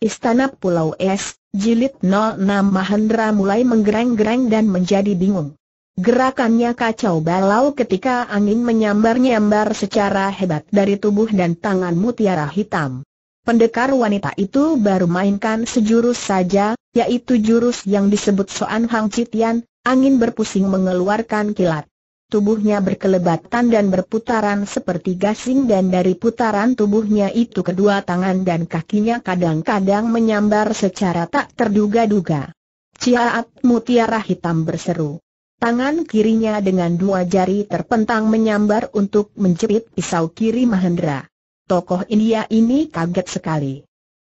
Istana Pulau Es, Jilid 06 Mahendra mulai menggereng-gereng dan menjadi bingung. Gerakannya kacau balau ketika angin menyambar-nyambar secara hebat dari tubuh dan tangan mutiara hitam. Pendekar wanita itu baru mainkan sejurus saja, yaitu jurus yang disebut Soan Hang Citian, angin berpusing mengeluarkan kilat tubuhnya berkelebatan dan berputaran seperti gasing dan dari putaran tubuhnya itu kedua tangan dan kakinya kadang-kadang menyambar secara tak terduga-duga. Ciaat mutiara hitam berseru. Tangan kirinya dengan dua jari terpentang menyambar untuk menjepit pisau kiri Mahendra. Tokoh India ini kaget sekali.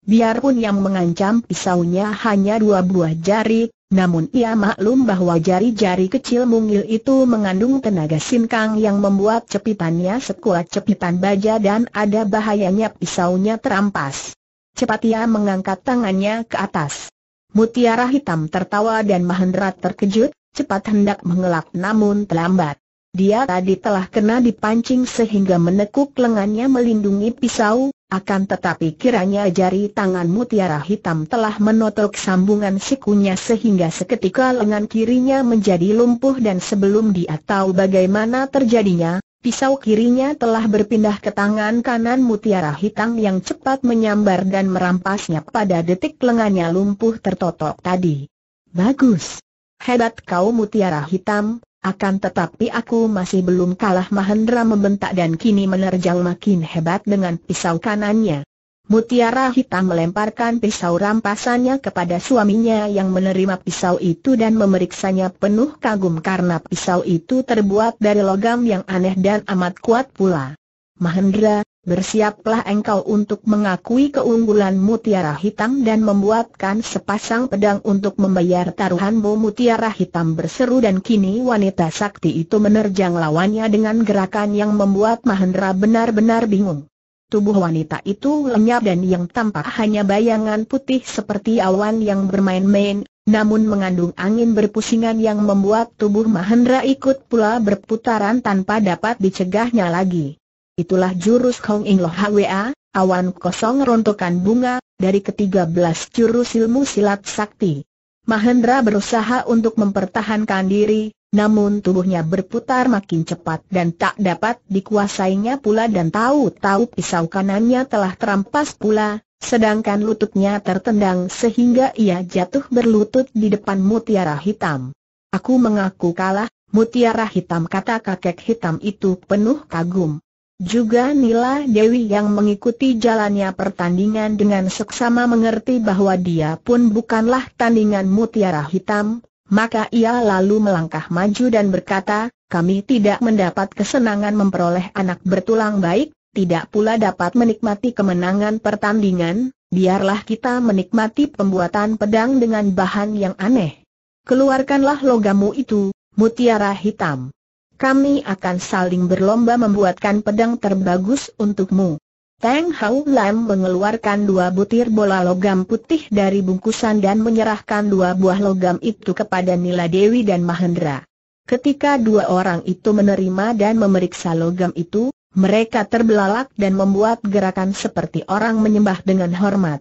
Biarpun yang mengancam pisaunya hanya dua buah jari, namun ia maklum bahwa jari-jari kecil mungil itu mengandung tenaga sinkang yang membuat cepitannya sekuat cepitan baja dan ada bahayanya pisaunya terampas. Cepat ia mengangkat tangannya ke atas. Mutiara hitam tertawa dan Mahendra terkejut, cepat hendak mengelak namun terlambat. Dia tadi telah kena dipancing sehingga menekuk lengannya melindungi pisau, akan tetapi kiranya jari tangan mutiara hitam telah menotok sambungan sikunya sehingga seketika lengan kirinya menjadi lumpuh dan sebelum dia tahu bagaimana terjadinya, pisau kirinya telah berpindah ke tangan kanan mutiara hitam yang cepat menyambar dan merampasnya pada detik lengannya lumpuh tertotok tadi. Bagus! Hebat kau mutiara hitam, akan tetapi aku masih belum kalah Mahendra membentak dan kini menerjang makin hebat dengan pisau kanannya. Mutiara hitam melemparkan pisau rampasannya kepada suaminya yang menerima pisau itu dan memeriksanya penuh kagum karena pisau itu terbuat dari logam yang aneh dan amat kuat pula. Mahendra, Bersiaplah engkau untuk mengakui keunggulan mutiara hitam dan membuatkan sepasang pedang untuk membayar taruhanmu mutiara hitam berseru dan kini wanita sakti itu menerjang lawannya dengan gerakan yang membuat Mahendra benar-benar bingung. Tubuh wanita itu lenyap dan yang tampak hanya bayangan putih seperti awan yang bermain-main, namun mengandung angin berpusingan yang membuat tubuh Mahendra ikut pula berputaran tanpa dapat dicegahnya lagi itulah jurus Kong Ing Lo Hwa, awan kosong rontokan bunga, dari ketiga belas jurus ilmu silat sakti. Mahendra berusaha untuk mempertahankan diri, namun tubuhnya berputar makin cepat dan tak dapat dikuasainya pula dan tahu-tahu pisau kanannya telah terampas pula, sedangkan lututnya tertendang sehingga ia jatuh berlutut di depan mutiara hitam. Aku mengaku kalah, mutiara hitam kata kakek hitam itu penuh kagum. Juga Nila Dewi yang mengikuti jalannya pertandingan dengan seksama mengerti bahwa dia pun bukanlah tandingan mutiara hitam, maka ia lalu melangkah maju dan berkata, kami tidak mendapat kesenangan memperoleh anak bertulang baik, tidak pula dapat menikmati kemenangan pertandingan, biarlah kita menikmati pembuatan pedang dengan bahan yang aneh. Keluarkanlah logamu itu, mutiara hitam kami akan saling berlomba membuatkan pedang terbagus untukmu. Tang Hao Lam mengeluarkan dua butir bola logam putih dari bungkusan dan menyerahkan dua buah logam itu kepada Nila Dewi dan Mahendra. Ketika dua orang itu menerima dan memeriksa logam itu, mereka terbelalak dan membuat gerakan seperti orang menyembah dengan hormat.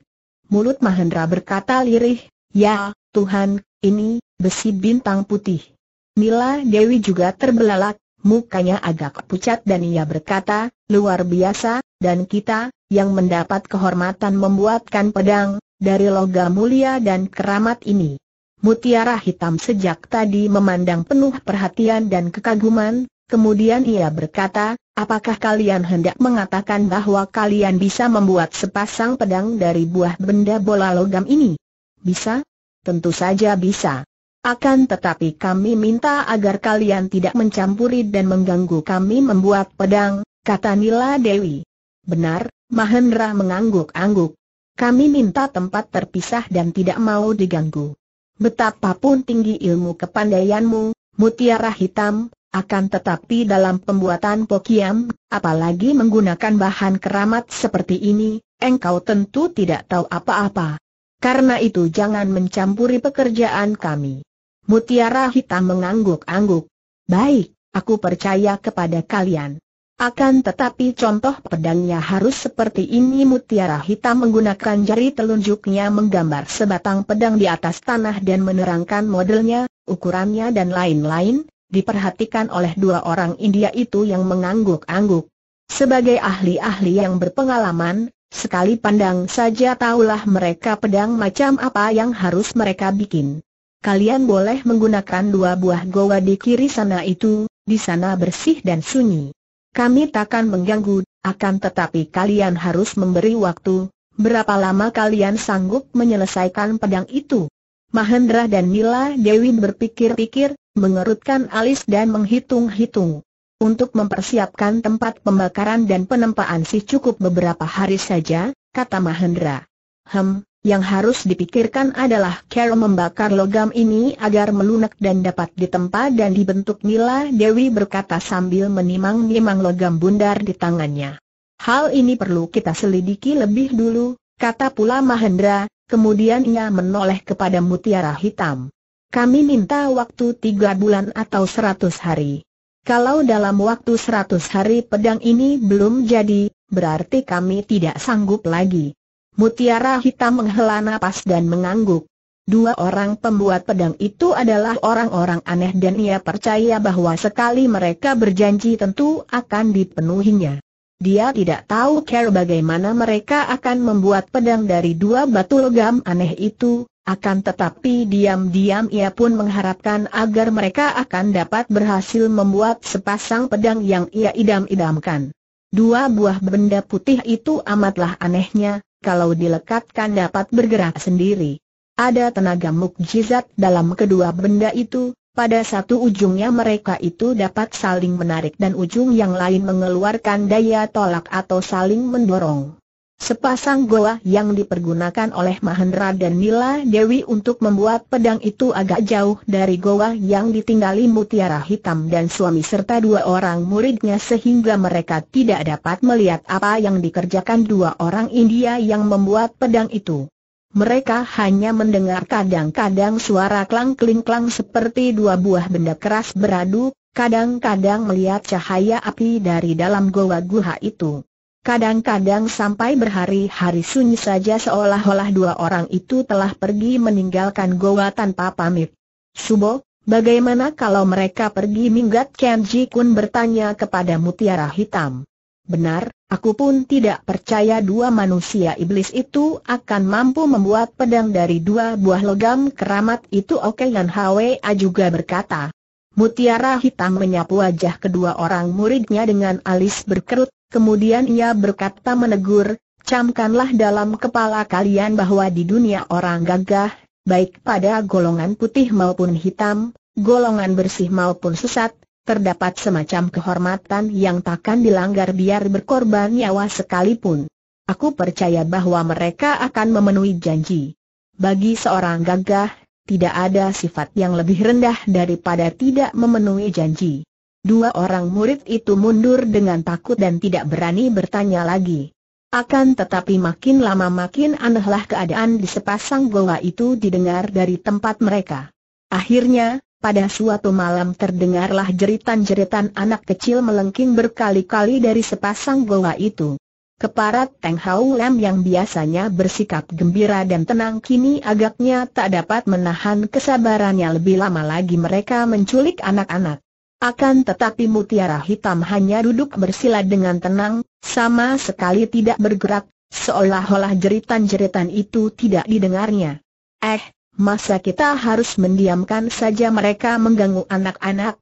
Mulut Mahendra berkata lirih, Ya, Tuhan, ini, besi bintang putih. Nila Dewi juga terbelalak, mukanya agak pucat dan ia berkata, luar biasa, dan kita, yang mendapat kehormatan membuatkan pedang, dari logam mulia dan keramat ini. Mutiara hitam sejak tadi memandang penuh perhatian dan kekaguman, kemudian ia berkata, apakah kalian hendak mengatakan bahwa kalian bisa membuat sepasang pedang dari buah benda bola logam ini? Bisa? Tentu saja bisa. Akan tetapi kami minta agar kalian tidak mencampuri dan mengganggu kami membuat pedang, kata Nila Dewi. Benar, Mahendra mengangguk-angguk. Kami minta tempat terpisah dan tidak mau diganggu. Betapapun tinggi ilmu kepandaianmu, mutiara hitam, akan tetapi dalam pembuatan pokiam, apalagi menggunakan bahan keramat seperti ini, engkau tentu tidak tahu apa-apa. Karena itu jangan mencampuri pekerjaan kami. Mutiara hitam mengangguk-angguk. Baik, aku percaya kepada kalian. Akan tetapi contoh pedangnya harus seperti ini mutiara hitam menggunakan jari telunjuknya menggambar sebatang pedang di atas tanah dan menerangkan modelnya, ukurannya dan lain-lain, diperhatikan oleh dua orang India itu yang mengangguk-angguk. Sebagai ahli-ahli yang berpengalaman, sekali pandang saja tahulah mereka pedang macam apa yang harus mereka bikin. Kalian boleh menggunakan dua buah goa di kiri sana itu, di sana bersih dan sunyi. Kami takkan mengganggu, akan tetapi kalian harus memberi waktu, berapa lama kalian sanggup menyelesaikan pedang itu. Mahendra dan Nila Dewi berpikir-pikir, mengerutkan alis dan menghitung-hitung. Untuk mempersiapkan tempat pembakaran dan penempaan sih cukup beberapa hari saja, kata Mahendra. Hem, yang harus dipikirkan adalah cara membakar logam ini agar melunak dan dapat ditempa dan dibentuk nila Dewi berkata sambil menimang-nimang logam bundar di tangannya. Hal ini perlu kita selidiki lebih dulu, kata pula Mahendra, kemudian ia menoleh kepada mutiara hitam. Kami minta waktu tiga bulan atau seratus hari. Kalau dalam waktu seratus hari pedang ini belum jadi, berarti kami tidak sanggup lagi. Mutiara hitam menghela napas dan mengangguk. Dua orang pembuat pedang itu adalah orang-orang aneh dan ia percaya bahwa sekali mereka berjanji tentu akan dipenuhinya. Dia tidak tahu care bagaimana mereka akan membuat pedang dari dua batu logam aneh itu, akan tetapi diam-diam ia pun mengharapkan agar mereka akan dapat berhasil membuat sepasang pedang yang ia idam-idamkan. Dua buah benda putih itu amatlah anehnya, kalau dilekatkan dapat bergerak sendiri. Ada tenaga mukjizat dalam kedua benda itu, pada satu ujungnya mereka itu dapat saling menarik dan ujung yang lain mengeluarkan daya tolak atau saling mendorong. Sepasang goa yang dipergunakan oleh Mahendra dan Nila Dewi untuk membuat pedang itu agak jauh dari goa yang ditinggali Mutiara Hitam dan suami serta dua orang muridnya sehingga mereka tidak dapat melihat apa yang dikerjakan dua orang India yang membuat pedang itu. Mereka hanya mendengar kadang-kadang suara klang-kling-klang seperti dua buah benda keras beradu, kadang-kadang melihat cahaya api dari dalam goa guha itu. Kadang-kadang sampai berhari-hari sunyi saja seolah-olah dua orang itu telah pergi meninggalkan goa tanpa pamit. Subo, bagaimana kalau mereka pergi minggat Kenji Kun bertanya kepada Mutiara Hitam. Benar, aku pun tidak percaya dua manusia iblis itu akan mampu membuat pedang dari dua buah logam keramat itu Oke Yan Hwa juga berkata. Mutiara hitam menyapu wajah kedua orang muridnya dengan alis berkerut, Kemudian ia berkata menegur, camkanlah dalam kepala kalian bahwa di dunia orang gagah, baik pada golongan putih maupun hitam, golongan bersih maupun sesat, terdapat semacam kehormatan yang takkan dilanggar biar berkorban nyawa sekalipun. Aku percaya bahwa mereka akan memenuhi janji. Bagi seorang gagah, tidak ada sifat yang lebih rendah daripada tidak memenuhi janji. Dua orang murid itu mundur dengan takut dan tidak berani bertanya lagi. Akan tetapi makin lama makin anehlah keadaan di sepasang goa itu didengar dari tempat mereka. Akhirnya, pada suatu malam terdengarlah jeritan-jeritan anak kecil melengking berkali-kali dari sepasang goa itu. Keparat Teng Hau Lam yang biasanya bersikap gembira dan tenang kini agaknya tak dapat menahan kesabarannya lebih lama lagi mereka menculik anak-anak. Akan tetapi mutiara hitam hanya duduk bersila dengan tenang, sama sekali tidak bergerak, seolah-olah jeritan-jeritan itu tidak didengarnya. Eh, masa kita harus mendiamkan saja mereka mengganggu anak-anak?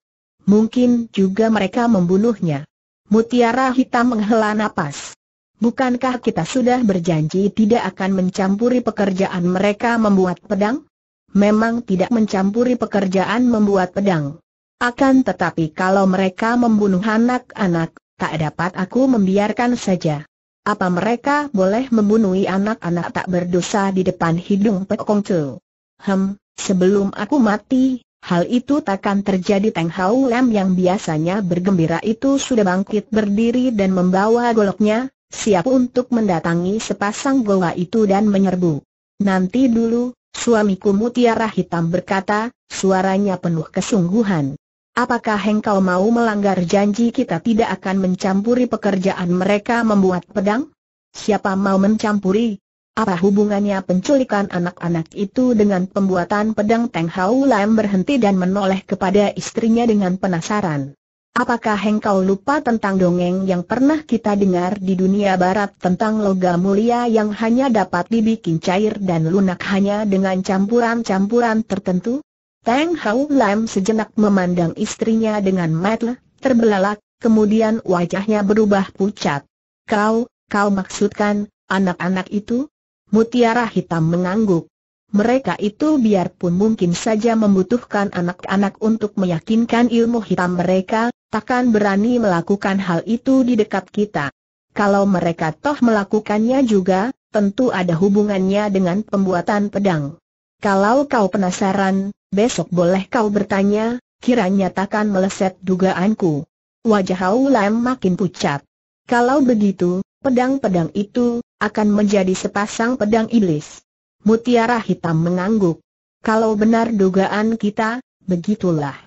Mungkin juga mereka membunuhnya. Mutiara hitam menghela napas. Bukankah kita sudah berjanji tidak akan mencampuri pekerjaan mereka membuat pedang? Memang tidak mencampuri pekerjaan membuat pedang. Akan tetapi kalau mereka membunuh anak-anak, tak dapat aku membiarkan saja. Apa mereka boleh membunuh anak-anak tak berdosa di depan hidung Pekong Chu? Hem, sebelum aku mati, hal itu takkan terjadi Teng Hau Lam yang biasanya bergembira itu sudah bangkit berdiri dan membawa goloknya, siap untuk mendatangi sepasang goa itu dan menyerbu. Nanti dulu, suamiku mutiara hitam berkata, suaranya penuh kesungguhan. Apakah engkau mau melanggar janji kita tidak akan mencampuri pekerjaan mereka membuat pedang? Siapa mau mencampuri? Apa hubungannya penculikan anak-anak itu dengan pembuatan pedang Teng Hau Lam berhenti dan menoleh kepada istrinya dengan penasaran. Apakah engkau lupa tentang dongeng yang pernah kita dengar di dunia barat tentang logam mulia yang hanya dapat dibikin cair dan lunak hanya dengan campuran-campuran tertentu? Teng Hau Lam sejenak memandang istrinya dengan mata terbelalak, kemudian wajahnya berubah pucat. Kau, kau maksudkan, anak-anak itu? Mutiara hitam mengangguk. Mereka itu biarpun mungkin saja membutuhkan anak-anak untuk meyakinkan ilmu hitam mereka, takkan berani melakukan hal itu di dekat kita. Kalau mereka toh melakukannya juga, tentu ada hubungannya dengan pembuatan pedang. Kalau kau penasaran, Besok boleh kau bertanya, kiranya takkan meleset dugaanku. Wajah Hau Lam makin pucat. Kalau begitu, pedang-pedang itu akan menjadi sepasang pedang iblis. Mutiara hitam mengangguk. Kalau benar dugaan kita, begitulah.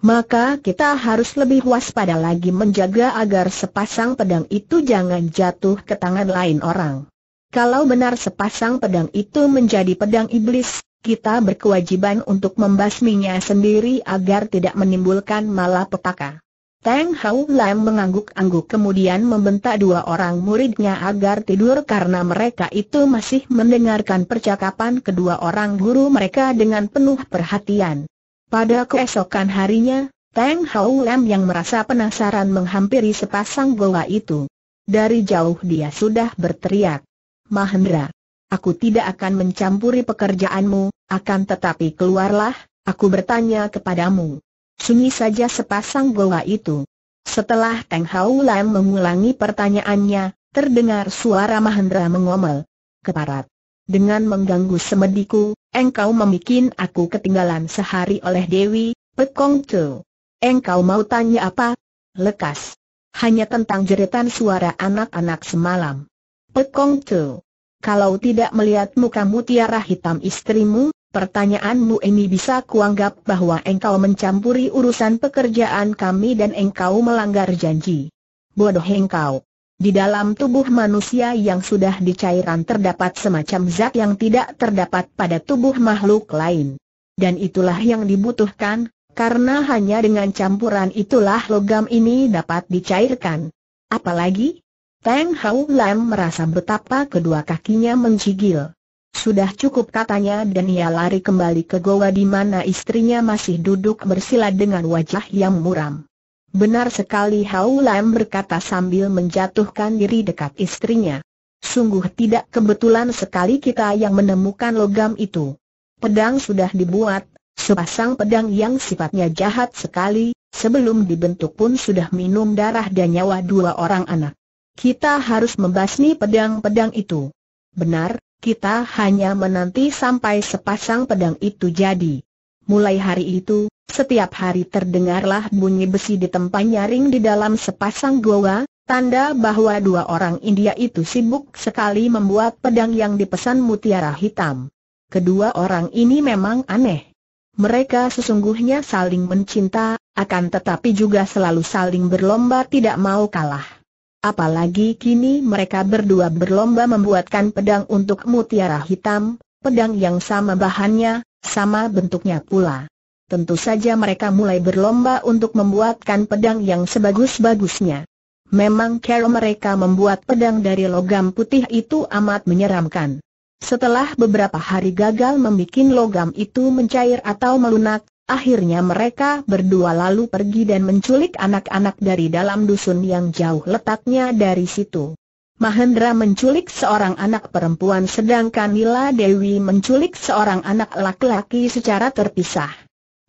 Maka kita harus lebih waspada lagi menjaga agar sepasang pedang itu jangan jatuh ke tangan lain orang. Kalau benar sepasang pedang itu menjadi pedang iblis, kita berkewajiban untuk membasminya sendiri agar tidak menimbulkan malapetaka. Tang Hao Lam mengangguk-angguk kemudian membentak dua orang muridnya agar tidur karena mereka itu masih mendengarkan percakapan kedua orang guru mereka dengan penuh perhatian. Pada keesokan harinya, Tang Hao Lam yang merasa penasaran menghampiri sepasang goa itu. Dari jauh dia sudah berteriak, Mahendra, aku tidak akan mencampuri pekerjaanmu, akan tetapi keluarlah, aku bertanya kepadamu. Sunyi saja sepasang goa itu. Setelah Teng Hau Lam mengulangi pertanyaannya, terdengar suara Mahendra mengomel. Keparat. Dengan mengganggu semediku, engkau memikin aku ketinggalan sehari oleh Dewi, Pekong Tu. Engkau mau tanya apa? Lekas. Hanya tentang jeritan suara anak-anak semalam. Pekong Tu kalau tidak melihat muka mutiara hitam istrimu, pertanyaanmu ini bisa kuanggap bahwa engkau mencampuri urusan pekerjaan kami dan engkau melanggar janji. Bodoh engkau. Di dalam tubuh manusia yang sudah dicairan terdapat semacam zat yang tidak terdapat pada tubuh makhluk lain. Dan itulah yang dibutuhkan, karena hanya dengan campuran itulah logam ini dapat dicairkan. Apalagi, Tang Hau Lam merasa betapa kedua kakinya mencigil. Sudah cukup katanya dan ia lari kembali ke goa di mana istrinya masih duduk bersila dengan wajah yang muram. Benar sekali Hau Lam berkata sambil menjatuhkan diri dekat istrinya. Sungguh tidak kebetulan sekali kita yang menemukan logam itu. Pedang sudah dibuat, sepasang pedang yang sifatnya jahat sekali, sebelum dibentuk pun sudah minum darah dan nyawa dua orang anak kita harus membasmi pedang-pedang itu. Benar, kita hanya menanti sampai sepasang pedang itu jadi. Mulai hari itu, setiap hari terdengarlah bunyi besi di tempat nyaring di dalam sepasang goa, tanda bahwa dua orang India itu sibuk sekali membuat pedang yang dipesan mutiara hitam. Kedua orang ini memang aneh. Mereka sesungguhnya saling mencinta, akan tetapi juga selalu saling berlomba tidak mau kalah. Apalagi kini mereka berdua berlomba membuatkan pedang untuk mutiara hitam, pedang yang sama bahannya, sama bentuknya pula. Tentu saja mereka mulai berlomba untuk membuatkan pedang yang sebagus-bagusnya. Memang cara mereka membuat pedang dari logam putih itu amat menyeramkan. Setelah beberapa hari gagal membuat logam itu mencair atau melunak, Akhirnya mereka berdua lalu pergi dan menculik anak-anak dari dalam dusun yang jauh letaknya dari situ. Mahendra menculik seorang anak perempuan sedangkan Nila Dewi menculik seorang anak laki-laki secara terpisah.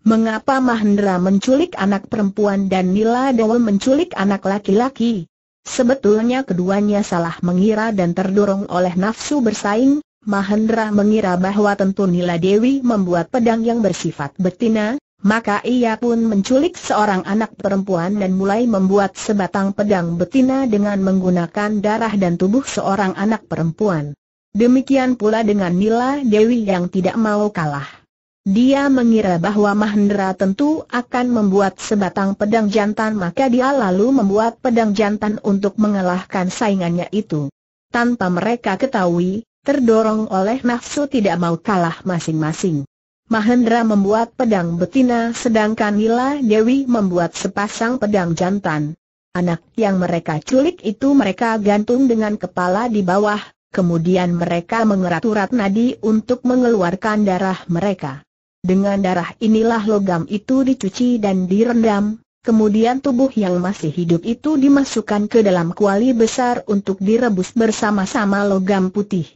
Mengapa Mahendra menculik anak perempuan dan Nila Dewi menculik anak laki-laki? Sebetulnya keduanya salah mengira dan terdorong oleh nafsu bersaing, Mahendra mengira bahwa tentu Nila Dewi membuat pedang yang bersifat betina, maka ia pun menculik seorang anak perempuan dan mulai membuat sebatang pedang betina dengan menggunakan darah dan tubuh seorang anak perempuan. Demikian pula dengan Nila Dewi yang tidak mau kalah. Dia mengira bahwa Mahendra tentu akan membuat sebatang pedang jantan maka dia lalu membuat pedang jantan untuk mengalahkan saingannya itu. Tanpa mereka ketahui, Terdorong oleh nafsu tidak mau kalah masing-masing. Mahendra membuat pedang betina sedangkan Nila Dewi membuat sepasang pedang jantan. Anak yang mereka culik itu mereka gantung dengan kepala di bawah, kemudian mereka mengerat-urat nadi untuk mengeluarkan darah mereka. Dengan darah inilah logam itu dicuci dan direndam, kemudian tubuh yang masih hidup itu dimasukkan ke dalam kuali besar untuk direbus bersama-sama logam putih.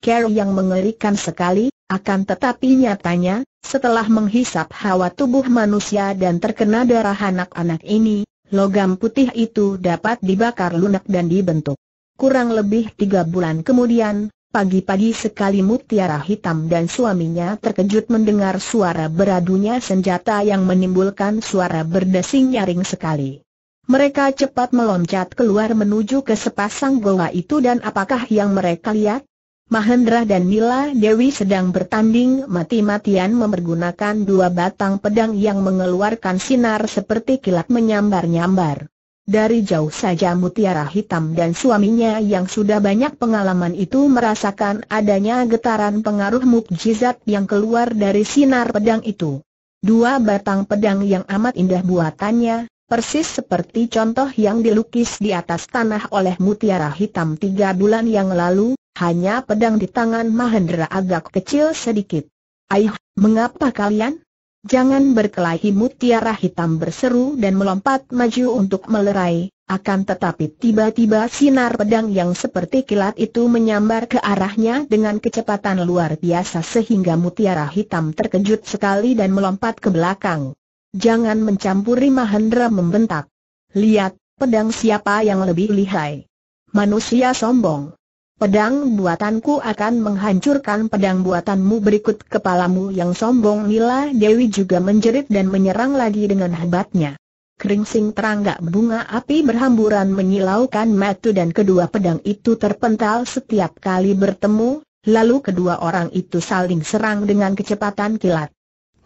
Carrie yang mengerikan sekali, akan tetapi nyatanya, setelah menghisap hawa tubuh manusia dan terkena darah anak-anak ini, logam putih itu dapat dibakar lunak dan dibentuk. Kurang lebih tiga bulan kemudian, pagi-pagi sekali Mutiara Hitam dan suaminya terkejut mendengar suara beradunya senjata yang menimbulkan suara berdesing nyaring sekali. Mereka cepat meloncat keluar menuju ke sepasang goa itu dan apakah yang mereka lihat? Mahendra dan Mila Dewi sedang bertanding mati-matian mempergunakan dua batang pedang yang mengeluarkan sinar seperti kilat menyambar-nyambar. Dari jauh saja mutiara hitam dan suaminya yang sudah banyak pengalaman itu merasakan adanya getaran pengaruh mukjizat yang keluar dari sinar pedang itu. Dua batang pedang yang amat indah buatannya, Persis seperti contoh yang dilukis di atas tanah oleh mutiara hitam tiga bulan yang lalu, hanya pedang di tangan Mahendra agak kecil sedikit. Aih, mengapa kalian? Jangan berkelahi mutiara hitam berseru dan melompat maju untuk melerai, akan tetapi tiba-tiba sinar pedang yang seperti kilat itu menyambar ke arahnya dengan kecepatan luar biasa sehingga mutiara hitam terkejut sekali dan melompat ke belakang. Jangan mencampuri Mahendra membentak. Lihat, pedang siapa yang lebih lihai? Manusia sombong. Pedang buatanku akan menghancurkan pedang buatanmu berikut kepalamu yang sombong Nila Dewi juga menjerit dan menyerang lagi dengan hebatnya. Kringsing teranggak bunga api berhamburan menyilaukan matu dan kedua pedang itu terpental setiap kali bertemu, lalu kedua orang itu saling serang dengan kecepatan kilat.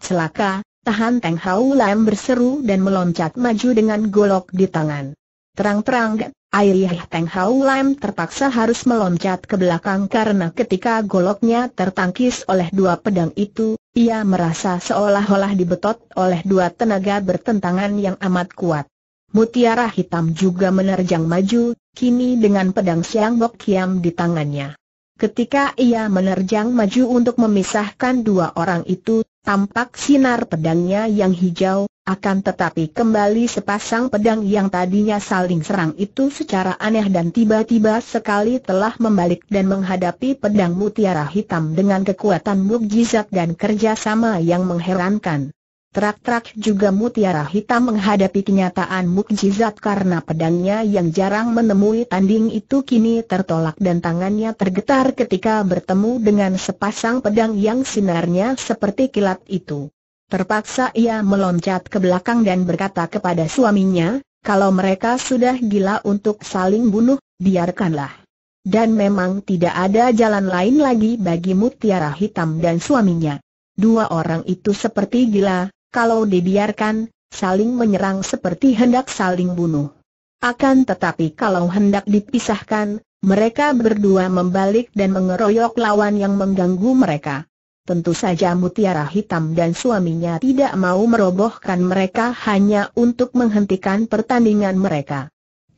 Celaka, Tahan Teng Hau Lam berseru dan meloncat maju dengan golok di tangan. Terang-terang, Aiyah Teng Hau Lam terpaksa harus meloncat ke belakang karena ketika goloknya tertangkis oleh dua pedang itu, ia merasa seolah-olah dibetot oleh dua tenaga bertentangan yang amat kuat. Mutiara hitam juga menerjang maju, kini dengan pedang Siang Bok Kiam di tangannya. Ketika ia menerjang maju untuk memisahkan dua orang itu, Tampak sinar pedangnya yang hijau, akan tetapi kembali sepasang pedang yang tadinya saling serang itu secara aneh dan tiba-tiba sekali telah membalik dan menghadapi pedang mutiara hitam dengan kekuatan mukjizat dan kerjasama yang mengherankan. Trak-trak juga mutiara hitam menghadapi kenyataan mukjizat karena pedangnya yang jarang menemui tanding itu kini tertolak dan tangannya tergetar ketika bertemu dengan sepasang pedang yang sinarnya seperti kilat itu. Terpaksa ia meloncat ke belakang dan berkata kepada suaminya, kalau mereka sudah gila untuk saling bunuh, biarkanlah. Dan memang tidak ada jalan lain lagi bagi mutiara hitam dan suaminya. Dua orang itu seperti gila, kalau dibiarkan, saling menyerang seperti hendak saling bunuh. Akan tetapi kalau hendak dipisahkan, mereka berdua membalik dan mengeroyok lawan yang mengganggu mereka. Tentu saja Mutiara Hitam dan suaminya tidak mau merobohkan mereka hanya untuk menghentikan pertandingan mereka.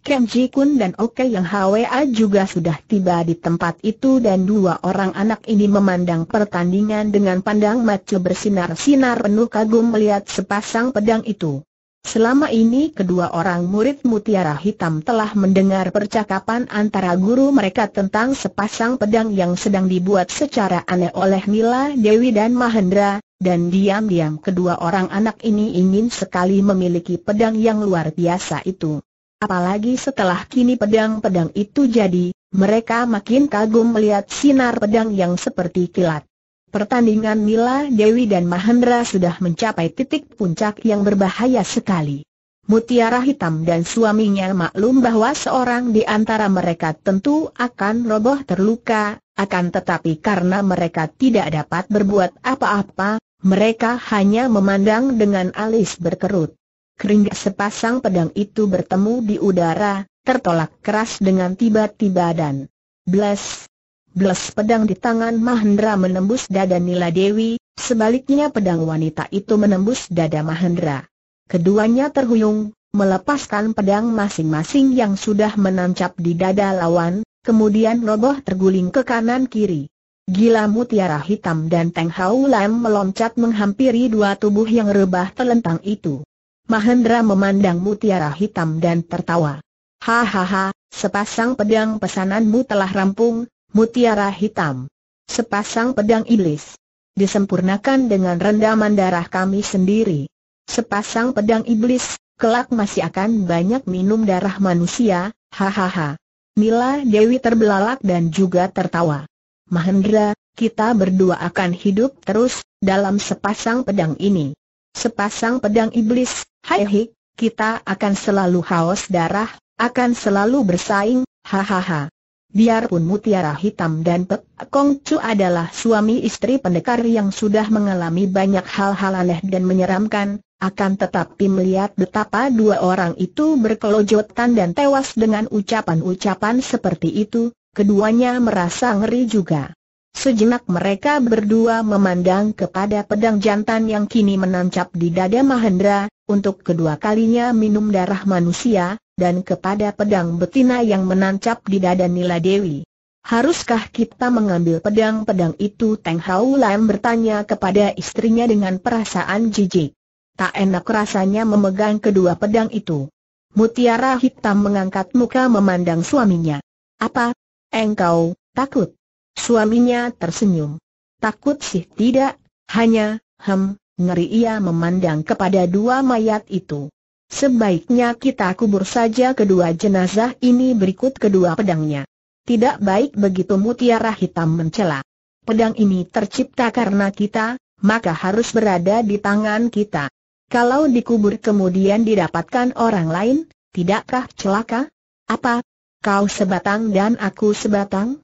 Kem Ji Kun dan Oke Yang Hwa juga sudah tiba di tempat itu dan dua orang anak ini memandang pertandingan dengan pandang mata bersinar-sinar penuh kagum melihat sepasang pedang itu. Selama ini kedua orang murid mutiara hitam telah mendengar percakapan antara guru mereka tentang sepasang pedang yang sedang dibuat secara aneh oleh Mila Dewi dan Mahendra, dan diam-diam kedua orang anak ini ingin sekali memiliki pedang yang luar biasa itu. Apalagi setelah kini pedang-pedang itu jadi, mereka makin kagum melihat sinar pedang yang seperti kilat. Pertandingan Mila Dewi dan Mahendra sudah mencapai titik puncak yang berbahaya sekali. Mutiara Hitam dan suaminya maklum bahwa seorang di antara mereka tentu akan roboh terluka, akan tetapi karena mereka tidak dapat berbuat apa-apa, mereka hanya memandang dengan alis berkerut. Keringga sepasang pedang itu bertemu di udara, tertolak keras dengan tiba-tiba dan Bles! Bles pedang di tangan Mahendra menembus dada Nila Dewi, sebaliknya pedang wanita itu menembus dada Mahendra. Keduanya terhuyung, melepaskan pedang masing-masing yang sudah menancap di dada lawan, kemudian roboh terguling ke kanan-kiri. Gila mutiara hitam dan Teng Hau Lam meloncat menghampiri dua tubuh yang rebah telentang itu. Mahendra memandang mutiara hitam dan tertawa. Hahaha, sepasang pedang pesananmu telah rampung, mutiara hitam. Sepasang pedang iblis. Disempurnakan dengan rendaman darah kami sendiri. Sepasang pedang iblis, kelak masih akan banyak minum darah manusia, hahaha. Mila Dewi terbelalak dan juga tertawa. Mahendra, kita berdua akan hidup terus, dalam sepasang pedang ini. Sepasang pedang iblis, Hai hei, eh, kita akan selalu haus darah, akan selalu bersaing, hahaha. Biarpun Mutiara Hitam dan Pek Kong Chu adalah suami istri pendekar yang sudah mengalami banyak hal-hal aneh dan menyeramkan, akan tetapi melihat betapa dua orang itu berkelojotan dan tewas dengan ucapan-ucapan seperti itu, keduanya merasa ngeri juga. Sejenak mereka berdua memandang kepada pedang jantan yang kini menancap di dada Mahendra, untuk kedua kalinya minum darah manusia, dan kepada pedang betina yang menancap di dada Nila Dewi. Haruskah kita mengambil pedang-pedang itu? Teng Hau Lam bertanya kepada istrinya dengan perasaan jijik. Tak enak rasanya memegang kedua pedang itu. Mutiara hitam mengangkat muka memandang suaminya. Apa? Engkau, takut? Suaminya tersenyum. Takut sih tidak, hanya, hem, ngeri ia memandang kepada dua mayat itu. Sebaiknya kita kubur saja kedua jenazah ini berikut kedua pedangnya. Tidak baik begitu mutiara hitam mencela. Pedang ini tercipta karena kita, maka harus berada di tangan kita. Kalau dikubur kemudian didapatkan orang lain, tidakkah celaka? Apa? Kau sebatang dan aku sebatang?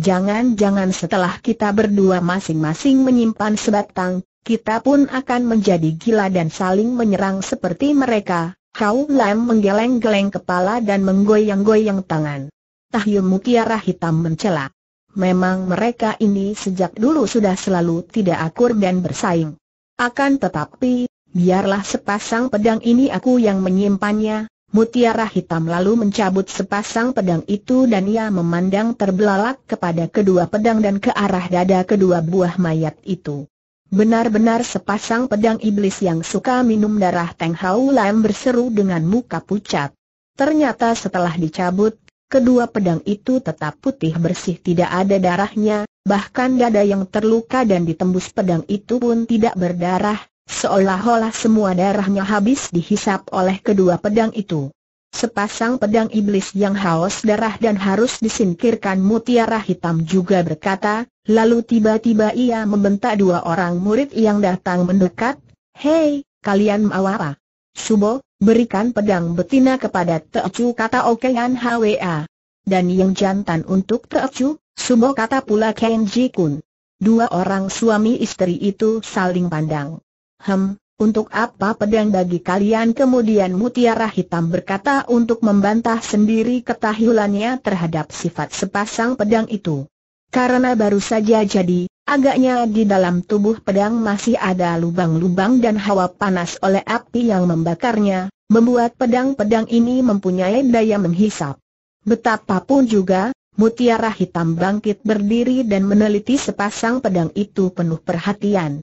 Jangan-jangan setelah kita berdua masing-masing menyimpan sebatang, kita pun akan menjadi gila dan saling menyerang seperti mereka. Kau Lam menggeleng-geleng kepala dan menggoyang-goyang tangan. Tahyum Mutiara Hitam mencela. Memang mereka ini sejak dulu sudah selalu tidak akur dan bersaing. Akan tetapi, biarlah sepasang pedang ini aku yang menyimpannya, Mutiara hitam lalu mencabut sepasang pedang itu dan ia memandang terbelalak kepada kedua pedang dan ke arah dada kedua buah mayat itu. Benar-benar sepasang pedang iblis yang suka minum darah Teng Hau Lam berseru dengan muka pucat. Ternyata setelah dicabut, kedua pedang itu tetap putih bersih tidak ada darahnya, bahkan dada yang terluka dan ditembus pedang itu pun tidak berdarah, Seolah-olah semua darahnya habis dihisap oleh kedua pedang itu. Sepasang pedang iblis yang haus darah dan harus disingkirkan mutiara hitam juga berkata, lalu tiba-tiba ia membentak dua orang murid yang datang mendekat, Hei, kalian mau apa? Subo, berikan pedang betina kepada Teocu kata Okean Hwa. Dan yang jantan untuk Teocu, Subo kata pula Kenji Kun. Dua orang suami istri itu saling pandang. Hem, untuk apa pedang bagi kalian kemudian mutiara hitam berkata untuk membantah sendiri ketahulannya terhadap sifat sepasang pedang itu. Karena baru saja jadi, agaknya di dalam tubuh pedang masih ada lubang-lubang dan hawa panas oleh api yang membakarnya, membuat pedang-pedang ini mempunyai daya menghisap. Betapapun juga, mutiara hitam bangkit berdiri dan meneliti sepasang pedang itu penuh perhatian.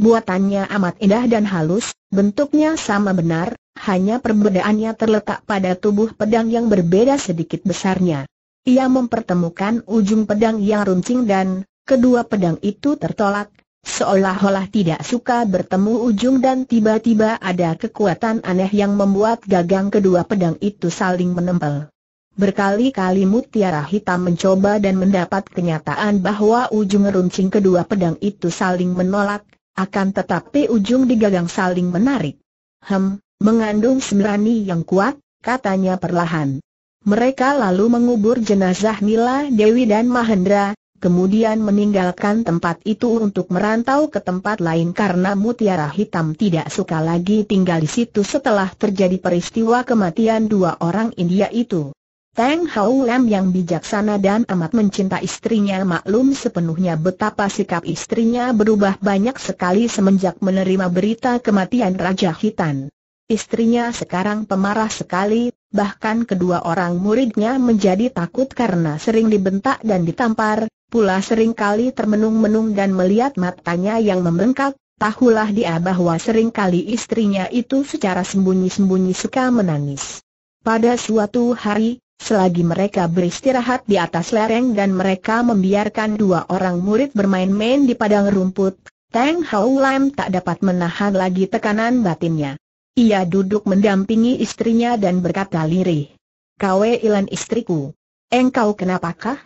Buatannya amat indah dan halus, bentuknya sama benar, hanya perbedaannya terletak pada tubuh pedang yang berbeda sedikit besarnya. Ia mempertemukan ujung pedang yang runcing dan, kedua pedang itu tertolak, seolah-olah tidak suka bertemu ujung dan tiba-tiba ada kekuatan aneh yang membuat gagang kedua pedang itu saling menempel. Berkali-kali mutiara hitam mencoba dan mendapat kenyataan bahwa ujung runcing kedua pedang itu saling menolak, akan tetapi ujung digagang saling menarik. Hem, mengandung semrani yang kuat, katanya perlahan. Mereka lalu mengubur jenazah Nila Dewi dan Mahendra, kemudian meninggalkan tempat itu untuk merantau ke tempat lain karena mutiara hitam tidak suka lagi tinggal di situ setelah terjadi peristiwa kematian dua orang India itu. Tang Hao Lam yang bijaksana dan amat mencinta istrinya maklum sepenuhnya betapa sikap istrinya berubah banyak sekali semenjak menerima berita kematian Raja Hitan. Istrinya sekarang pemarah sekali, bahkan kedua orang muridnya menjadi takut karena sering dibentak dan ditampar, pula sering kali termenung-menung dan melihat matanya yang membengkak, tahulah dia bahwa sering kali istrinya itu secara sembunyi-sembunyi suka menangis. Pada suatu hari, Selagi mereka beristirahat di atas lereng dan mereka membiarkan dua orang murid bermain-main di padang rumput, Tang Hao Lam tak dapat menahan lagi tekanan batinnya. Ia duduk mendampingi istrinya dan berkata lirih. Kau Ilan istriku. Engkau kenapakah?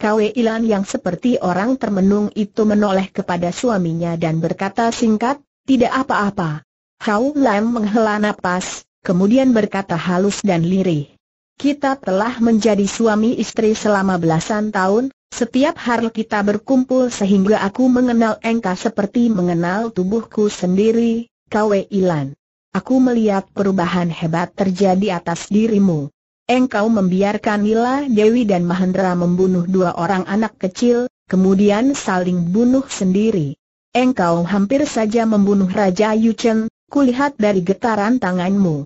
Kwe Ilan yang seperti orang termenung itu menoleh kepada suaminya dan berkata singkat, tidak apa-apa. Hao Lam menghela napas, kemudian berkata halus dan lirih. Kita telah menjadi suami istri selama belasan tahun, setiap hari kita berkumpul sehingga aku mengenal engkau seperti mengenal tubuhku sendiri, Kau, Ilan. Aku melihat perubahan hebat terjadi atas dirimu. Engkau membiarkan Nila Dewi dan Mahendra membunuh dua orang anak kecil, kemudian saling bunuh sendiri. Engkau hampir saja membunuh Raja Yuchen, kulihat dari getaran tanganmu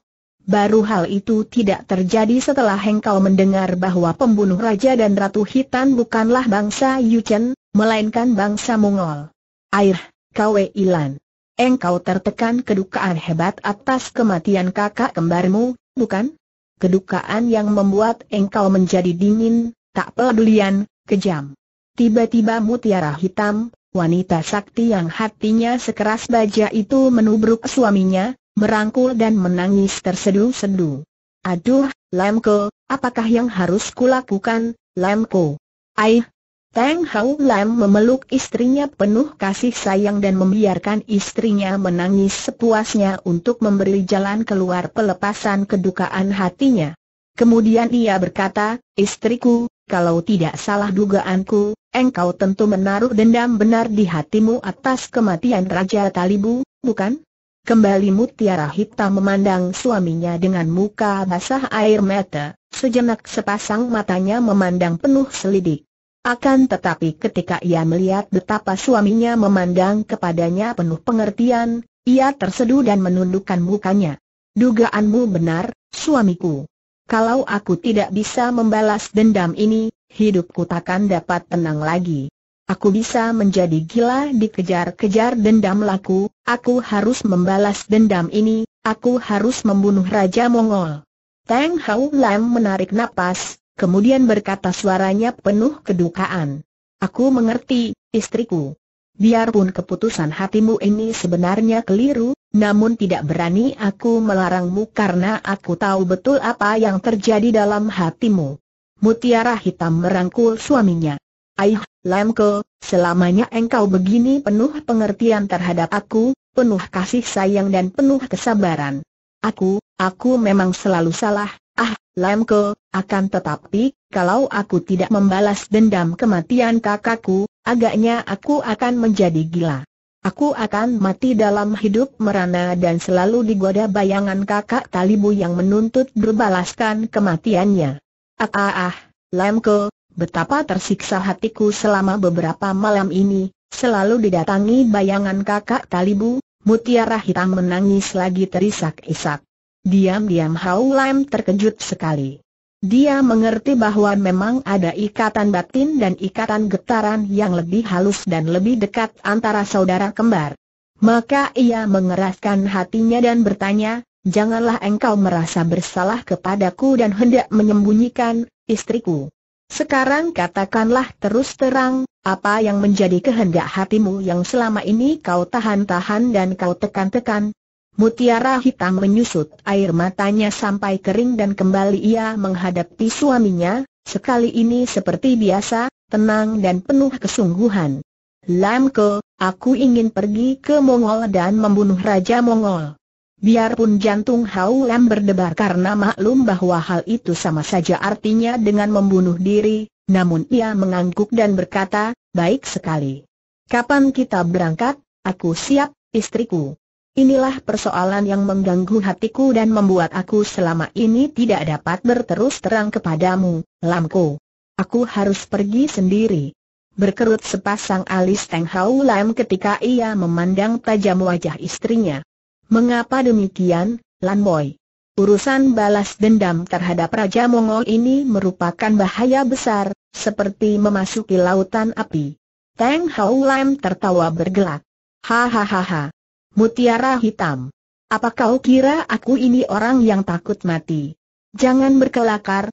baru hal itu tidak terjadi setelah Hengkau mendengar bahwa pembunuh Raja dan Ratu hitam bukanlah bangsa Yuchen, melainkan bangsa Mongol. Air, Kwe Ilan. Engkau tertekan kedukaan hebat atas kematian kakak kembarmu, bukan? Kedukaan yang membuat engkau menjadi dingin, tak pedulian, kejam. Tiba-tiba mutiara hitam, wanita sakti yang hatinya sekeras baja itu menubruk suaminya, merangkul dan menangis tersedu-sedu. Aduh, Lemko, apakah yang harus kulakukan, Lemko? Aih, Teng Hau Lam memeluk istrinya penuh kasih sayang dan membiarkan istrinya menangis sepuasnya untuk memberi jalan keluar pelepasan kedukaan hatinya. Kemudian ia berkata, istriku, kalau tidak salah dugaanku, engkau tentu menaruh dendam benar di hatimu atas kematian Raja Talibu, bukan? Kembali mutiara hitam memandang suaminya dengan muka basah air mata, sejenak sepasang matanya memandang penuh selidik. Akan tetapi ketika ia melihat betapa suaminya memandang kepadanya penuh pengertian, ia terseduh dan menundukkan mukanya. Dugaanmu benar, suamiku. Kalau aku tidak bisa membalas dendam ini, hidupku takkan dapat tenang lagi. Aku bisa menjadi gila dikejar-kejar dendam laku, aku harus membalas dendam ini, aku harus membunuh Raja Mongol. Tang Hao Lam menarik napas, kemudian berkata suaranya penuh kedukaan. Aku mengerti, istriku. Biarpun keputusan hatimu ini sebenarnya keliru, namun tidak berani aku melarangmu karena aku tahu betul apa yang terjadi dalam hatimu. Mutiara hitam merangkul suaminya. Aih, Lemko, selamanya engkau begini penuh pengertian terhadap aku, penuh kasih sayang dan penuh kesabaran. Aku, aku memang selalu salah, ah, Lemko, akan tetapi, kalau aku tidak membalas dendam kematian kakakku, agaknya aku akan menjadi gila. Aku akan mati dalam hidup merana dan selalu digoda bayangan kakak Talibu yang menuntut berbalaskan kematiannya. Ah ah ah, Lemko, betapa tersiksa hatiku selama beberapa malam ini, selalu didatangi bayangan kakak Talibu, mutiara hitam menangis lagi terisak-isak. Diam-diam Hau Lam terkejut sekali. Dia mengerti bahwa memang ada ikatan batin dan ikatan getaran yang lebih halus dan lebih dekat antara saudara kembar. Maka ia mengeraskan hatinya dan bertanya, janganlah engkau merasa bersalah kepadaku dan hendak menyembunyikan istriku. Sekarang katakanlah terus terang, apa yang menjadi kehendak hatimu yang selama ini kau tahan-tahan dan kau tekan-tekan? Mutiara hitam menyusut air matanya sampai kering dan kembali ia menghadapi suaminya, sekali ini seperti biasa, tenang dan penuh kesungguhan. lamko aku ingin pergi ke Mongol dan membunuh Raja Mongol. Biarpun jantung Hau Lam berdebar karena maklum bahwa hal itu sama saja artinya dengan membunuh diri, namun ia mengangguk dan berkata, baik sekali. Kapan kita berangkat? Aku siap, istriku. Inilah persoalan yang mengganggu hatiku dan membuat aku selama ini tidak dapat berterus terang kepadamu, Lamko. Aku harus pergi sendiri. Berkerut sepasang alis Teng Hau Lam ketika ia memandang tajam wajah istrinya. Mengapa demikian, Lan Boy? Urusan balas dendam terhadap Raja Mongol ini merupakan bahaya besar, seperti memasuki lautan api. Tang Hao Lam tertawa bergelak. Hahaha. Mutiara hitam. Apa kau kira aku ini orang yang takut mati? Jangan berkelakar,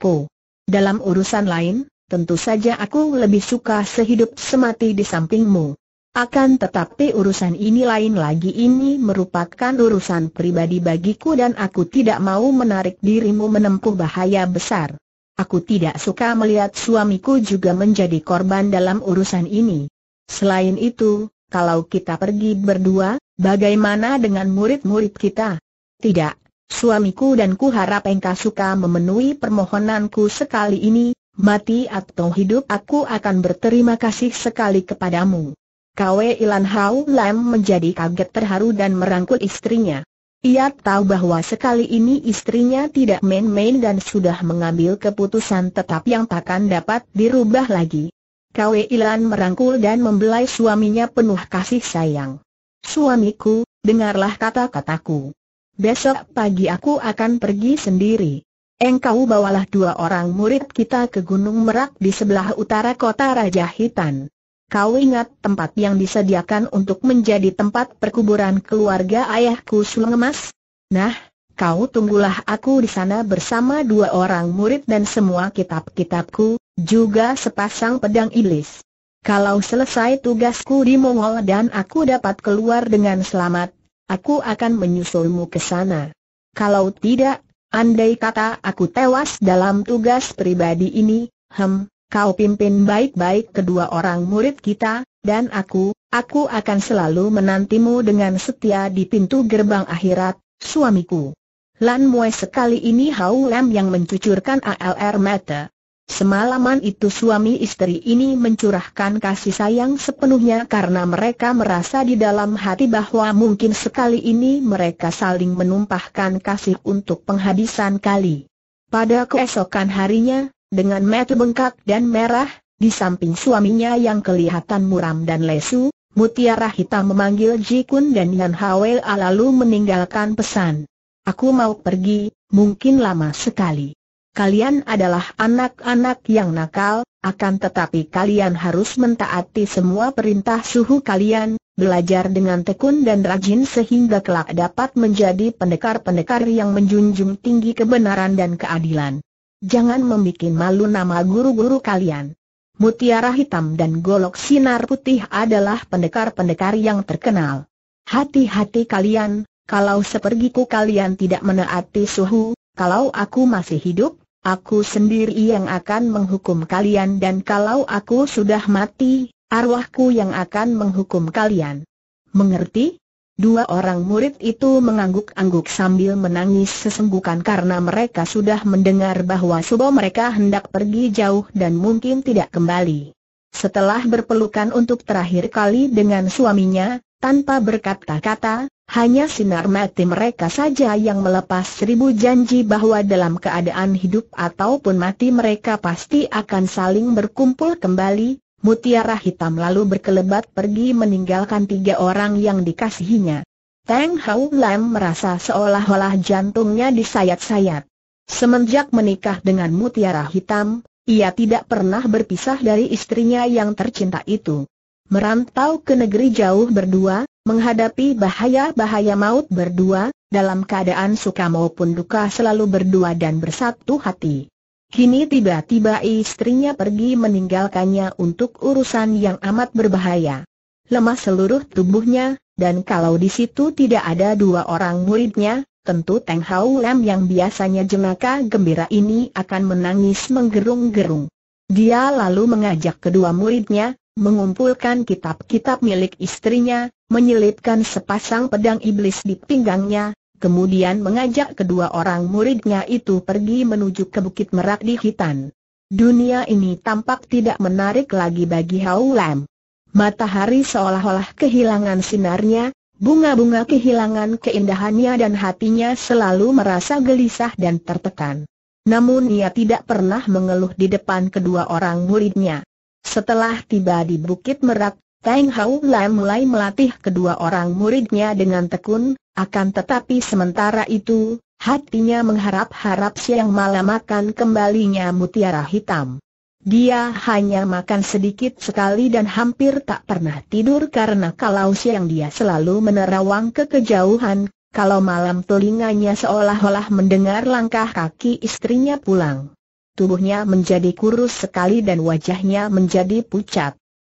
Ko. Dalam urusan lain, tentu saja aku lebih suka sehidup semati di sampingmu. Akan tetapi urusan ini lain lagi ini merupakan urusan pribadi bagiku dan aku tidak mau menarik dirimu menempuh bahaya besar. Aku tidak suka melihat suamiku juga menjadi korban dalam urusan ini. Selain itu, kalau kita pergi berdua, bagaimana dengan murid-murid kita? Tidak, suamiku dan ku harap engkau suka memenuhi permohonanku sekali ini, mati atau hidup aku akan berterima kasih sekali kepadamu. Kwe Ilan Hau Lam menjadi kaget terharu dan merangkul istrinya. Ia tahu bahwa sekali ini istrinya tidak main-main dan sudah mengambil keputusan tetap yang takkan dapat dirubah lagi. Kwe Ilan merangkul dan membelai suaminya penuh kasih sayang. Suamiku, dengarlah kata-kataku. Besok pagi aku akan pergi sendiri. Engkau bawalah dua orang murid kita ke Gunung Merak di sebelah utara kota Raja Hitan. Kau ingat tempat yang disediakan untuk menjadi tempat perkuburan keluarga ayahku Sulung Emas? Nah, kau tunggulah aku di sana bersama dua orang murid dan semua kitab-kitabku, juga sepasang pedang iblis. Kalau selesai tugasku di Mongol dan aku dapat keluar dengan selamat, aku akan menyusulmu ke sana. Kalau tidak, andai kata aku tewas dalam tugas pribadi ini, hem, kau pimpin baik-baik kedua orang murid kita, dan aku, aku akan selalu menantimu dengan setia di pintu gerbang akhirat, suamiku. Lan Mue sekali ini Hau Lam yang mencucurkan ALR mata. Semalaman itu suami istri ini mencurahkan kasih sayang sepenuhnya karena mereka merasa di dalam hati bahwa mungkin sekali ini mereka saling menumpahkan kasih untuk penghabisan kali. Pada keesokan harinya, dengan mata bengkak dan merah, di samping suaminya yang kelihatan muram dan lesu, Mutiara Hitam memanggil Ji Kun dan Yan Hawel lalu meninggalkan pesan. Aku mau pergi, mungkin lama sekali. Kalian adalah anak-anak yang nakal, akan tetapi kalian harus mentaati semua perintah suhu kalian, belajar dengan tekun dan rajin sehingga kelak dapat menjadi pendekar-pendekar yang menjunjung tinggi kebenaran dan keadilan. Jangan membuat malu nama guru-guru kalian. Mutiara Hitam dan Golok Sinar Putih adalah pendekar-pendekar yang terkenal. Hati-hati kalian, kalau sepergiku kalian tidak menaati suhu, kalau aku masih hidup, aku sendiri yang akan menghukum kalian dan kalau aku sudah mati, arwahku yang akan menghukum kalian. Mengerti? Dua orang murid itu mengangguk-angguk sambil menangis sesenggukan karena mereka sudah mendengar bahwa Subo mereka hendak pergi jauh dan mungkin tidak kembali. Setelah berpelukan untuk terakhir kali dengan suaminya, tanpa berkata-kata, hanya sinar mati mereka saja yang melepas seribu janji bahwa dalam keadaan hidup ataupun mati mereka pasti akan saling berkumpul kembali, mutiara hitam lalu berkelebat pergi meninggalkan tiga orang yang dikasihinya. Tang Hao Lam merasa seolah-olah jantungnya disayat-sayat. Semenjak menikah dengan mutiara hitam, ia tidak pernah berpisah dari istrinya yang tercinta itu. Merantau ke negeri jauh berdua, menghadapi bahaya-bahaya maut berdua, dalam keadaan suka maupun duka selalu berdua dan bersatu hati. Kini tiba-tiba istrinya pergi meninggalkannya untuk urusan yang amat berbahaya. Lemah seluruh tubuhnya, dan kalau di situ tidak ada dua orang muridnya, tentu Teng Hau Lam yang biasanya jenaka gembira ini akan menangis menggerung-gerung. Dia lalu mengajak kedua muridnya, mengumpulkan kitab-kitab milik istrinya, menyelipkan sepasang pedang iblis di pinggangnya, kemudian mengajak kedua orang muridnya itu pergi menuju ke Bukit Merak di Hitan. Dunia ini tampak tidak menarik lagi bagi Hau Lam. Matahari seolah-olah kehilangan sinarnya, bunga-bunga kehilangan keindahannya dan hatinya selalu merasa gelisah dan tertekan. Namun ia tidak pernah mengeluh di depan kedua orang muridnya. Setelah tiba di Bukit Merak, Tang Hau Lam mulai melatih kedua orang muridnya dengan tekun, akan tetapi sementara itu, hatinya mengharap-harap siang malam akan kembalinya mutiara hitam. Dia hanya makan sedikit sekali dan hampir tak pernah tidur karena kalau siang dia selalu menerawang ke kejauhan, kalau malam telinganya seolah-olah mendengar langkah kaki istrinya pulang. Tubuhnya menjadi kurus sekali dan wajahnya menjadi pucat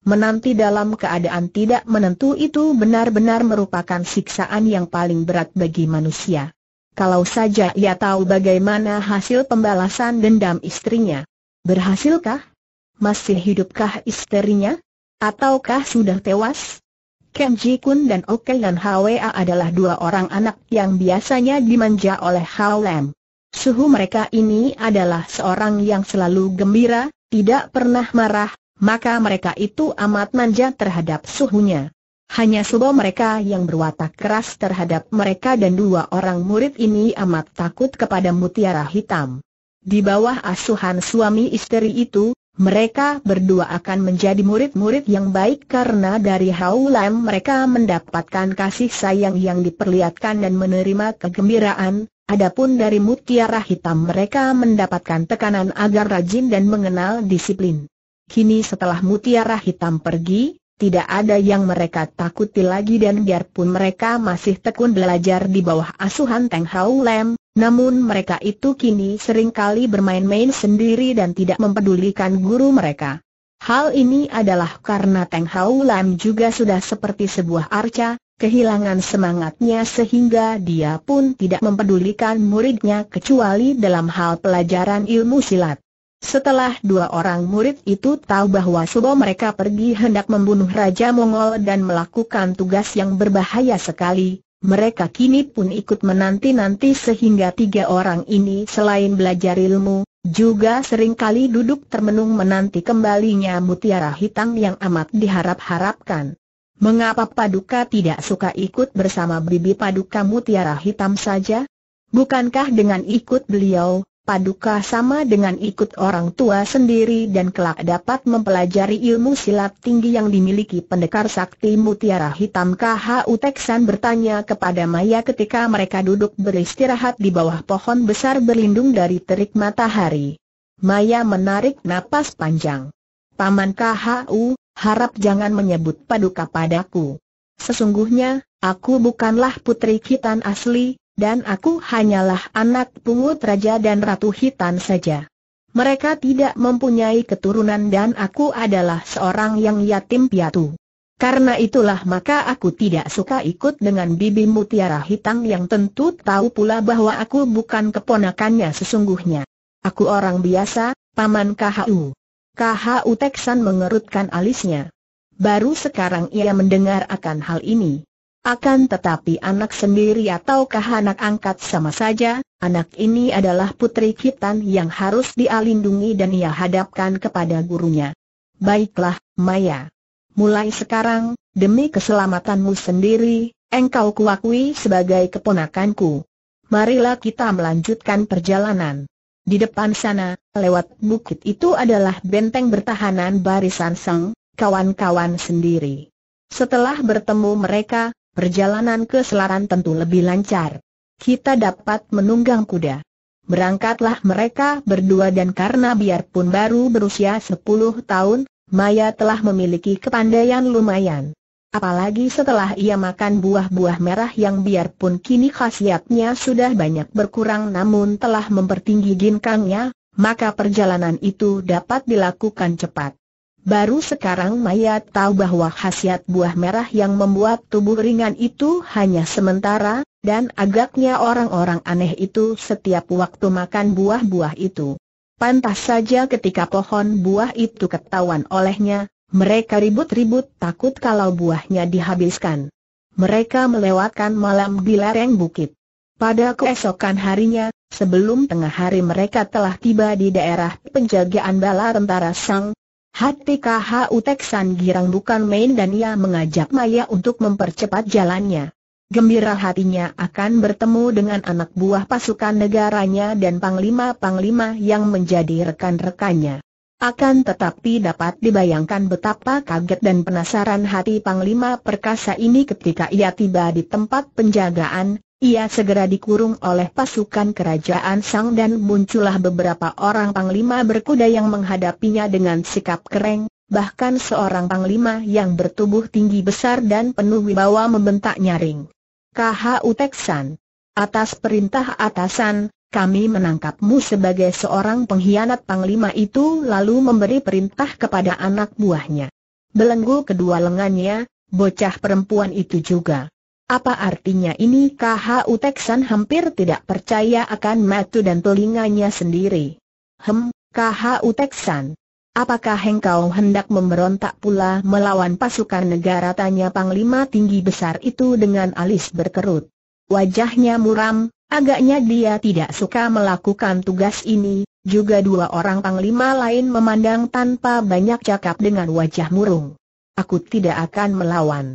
menanti dalam keadaan tidak menentu itu benar-benar merupakan siksaan yang paling berat bagi manusia. Kalau saja ia tahu bagaimana hasil pembalasan dendam istrinya. Berhasilkah? Masih hidupkah istrinya? Ataukah sudah tewas? Ken Ji Kun dan Ok dan Hwa adalah dua orang anak yang biasanya dimanja oleh Hao Lam. Suhu mereka ini adalah seorang yang selalu gembira, tidak pernah marah, maka mereka itu amat manja terhadap suhunya. Hanya subo mereka yang berwatak keras terhadap mereka dan dua orang murid ini amat takut kepada mutiara hitam. Di bawah asuhan suami istri itu, mereka berdua akan menjadi murid-murid yang baik karena dari Haulam mereka mendapatkan kasih sayang yang diperlihatkan dan menerima kegembiraan, adapun dari mutiara hitam mereka mendapatkan tekanan agar rajin dan mengenal disiplin. Kini setelah mutiara hitam pergi, tidak ada yang mereka takuti lagi dan biarpun mereka masih tekun belajar di bawah asuhan Teng Hau Lem, namun mereka itu kini seringkali bermain-main sendiri dan tidak mempedulikan guru mereka. Hal ini adalah karena Teng Hau Lam juga sudah seperti sebuah arca, kehilangan semangatnya sehingga dia pun tidak mempedulikan muridnya kecuali dalam hal pelajaran ilmu silat. Setelah dua orang murid itu tahu bahwa subo mereka pergi hendak membunuh Raja Mongol dan melakukan tugas yang berbahaya sekali, mereka kini pun ikut menanti-nanti sehingga tiga orang ini selain belajar ilmu, juga seringkali duduk termenung menanti kembalinya mutiara hitam yang amat diharap-harapkan. Mengapa Paduka tidak suka ikut bersama Bibi Paduka mutiara hitam saja? Bukankah dengan ikut beliau, paduka sama dengan ikut orang tua sendiri dan kelak dapat mempelajari ilmu silat tinggi yang dimiliki pendekar sakti mutiara hitam KHU Teksan bertanya kepada Maya ketika mereka duduk beristirahat di bawah pohon besar berlindung dari terik matahari. Maya menarik napas panjang. Paman KHU, harap jangan menyebut paduka padaku. Sesungguhnya, aku bukanlah putri kitan asli, dan aku hanyalah anak pungut raja dan ratu hitam saja. Mereka tidak mempunyai keturunan dan aku adalah seorang yang yatim piatu. Karena itulah maka aku tidak suka ikut dengan bibi mutiara hitam yang tentu tahu pula bahwa aku bukan keponakannya sesungguhnya. Aku orang biasa, Paman KHU. KHU Teksan mengerutkan alisnya. Baru sekarang ia mendengar akan hal ini. Akan tetapi anak sendiri ataukah anak angkat sama saja, anak ini adalah putri Kitan yang harus dialindungi dan ia hadapkan kepada gurunya. Baiklah, Maya. Mulai sekarang, demi keselamatanmu sendiri, engkau kuakui sebagai keponakanku. Marilah kita melanjutkan perjalanan. Di depan sana, lewat bukit itu adalah benteng bertahanan barisan sang, kawan-kawan sendiri. Setelah bertemu mereka, perjalanan ke selaran tentu lebih lancar. Kita dapat menunggang kuda. Berangkatlah mereka berdua dan karena biarpun baru berusia 10 tahun, Maya telah memiliki kepandaian lumayan. Apalagi setelah ia makan buah-buah merah yang biarpun kini khasiatnya sudah banyak berkurang namun telah mempertinggi ginkangnya, maka perjalanan itu dapat dilakukan cepat. Baru sekarang Maya tahu bahwa khasiat buah merah yang membuat tubuh ringan itu hanya sementara, dan agaknya orang-orang aneh itu setiap waktu makan buah-buah itu. Pantas saja ketika pohon buah itu ketahuan olehnya, mereka ribut-ribut takut kalau buahnya dihabiskan. Mereka melewatkan malam di lereng bukit. Pada keesokan harinya, sebelum tengah hari mereka telah tiba di daerah penjagaan bala tentara Sang, Hati HTKHU Teksan Girang bukan main dan ia mengajak Maya untuk mempercepat jalannya. Gembira hatinya akan bertemu dengan anak buah pasukan negaranya dan panglima-panglima yang menjadi rekan-rekannya. Akan tetapi dapat dibayangkan betapa kaget dan penasaran hati Panglima Perkasa ini ketika ia tiba di tempat penjagaan, ia segera dikurung oleh pasukan kerajaan Sang dan muncullah beberapa orang panglima berkuda yang menghadapinya dengan sikap kereng, bahkan seorang panglima yang bertubuh tinggi besar dan penuh wibawa membentak nyaring. KHU Teksan. Atas perintah atasan, kami menangkapmu sebagai seorang pengkhianat panglima itu lalu memberi perintah kepada anak buahnya. Belenggu kedua lengannya, bocah perempuan itu juga. Apa artinya ini KHU Teksan hampir tidak percaya akan matu dan telinganya sendiri. Hem, KHU Teksan. Apakah engkau hendak memberontak pula melawan pasukan negara tanya Panglima tinggi besar itu dengan alis berkerut. Wajahnya muram, agaknya dia tidak suka melakukan tugas ini, juga dua orang Panglima lain memandang tanpa banyak cakap dengan wajah murung. Aku tidak akan melawan.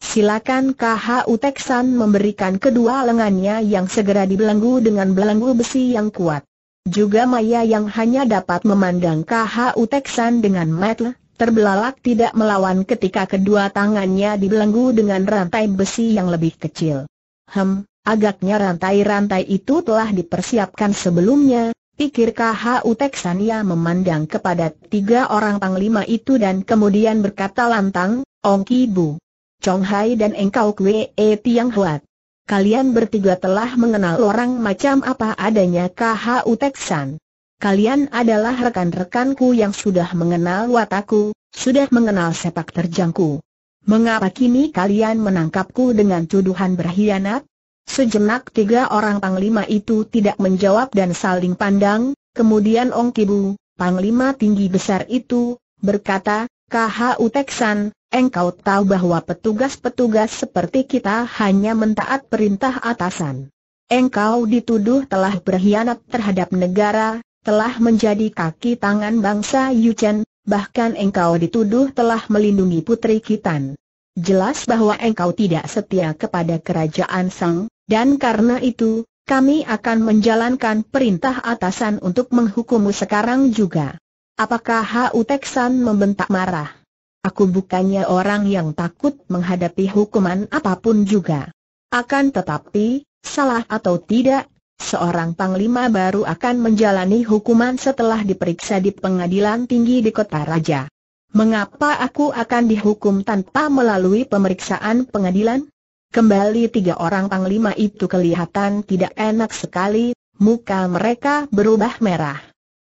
Silakan KH Teksan memberikan kedua lengannya yang segera dibelenggu dengan belenggu besi yang kuat. Juga Maya yang hanya dapat memandang KH Teksan dengan metel, terbelalak tidak melawan ketika kedua tangannya dibelenggu dengan rantai besi yang lebih kecil. Hem, agaknya rantai-rantai itu telah dipersiapkan sebelumnya, pikir KHU ia memandang kepada tiga orang panglima itu dan kemudian berkata lantang, Ong Bu. Chong Hai dan engkau Kwe E Tiang Huat. Kalian bertiga telah mengenal orang macam apa adanya KHU Teksan. Kalian adalah rekan-rekanku yang sudah mengenal wataku, sudah mengenal sepak terjangku. Mengapa kini kalian menangkapku dengan tuduhan berkhianat? Sejenak tiga orang panglima itu tidak menjawab dan saling pandang, kemudian Ong Kibu, panglima tinggi besar itu, berkata, KHU Teksan, Engkau tahu bahwa petugas-petugas seperti kita hanya mentaat perintah atasan. Engkau dituduh telah berkhianat terhadap negara, telah menjadi kaki tangan bangsa Yuchen, bahkan engkau dituduh telah melindungi putri Kitan. Jelas bahwa engkau tidak setia kepada kerajaan Sang, dan karena itu, kami akan menjalankan perintah atasan untuk menghukummu sekarang juga. Apakah Hau Teksan membentak marah? Aku bukannya orang yang takut menghadapi hukuman apapun juga. Akan tetapi, salah atau tidak, seorang panglima baru akan menjalani hukuman setelah diperiksa di pengadilan tinggi di kota raja. Mengapa aku akan dihukum tanpa melalui pemeriksaan pengadilan? Kembali tiga orang panglima itu kelihatan tidak enak sekali, muka mereka berubah merah.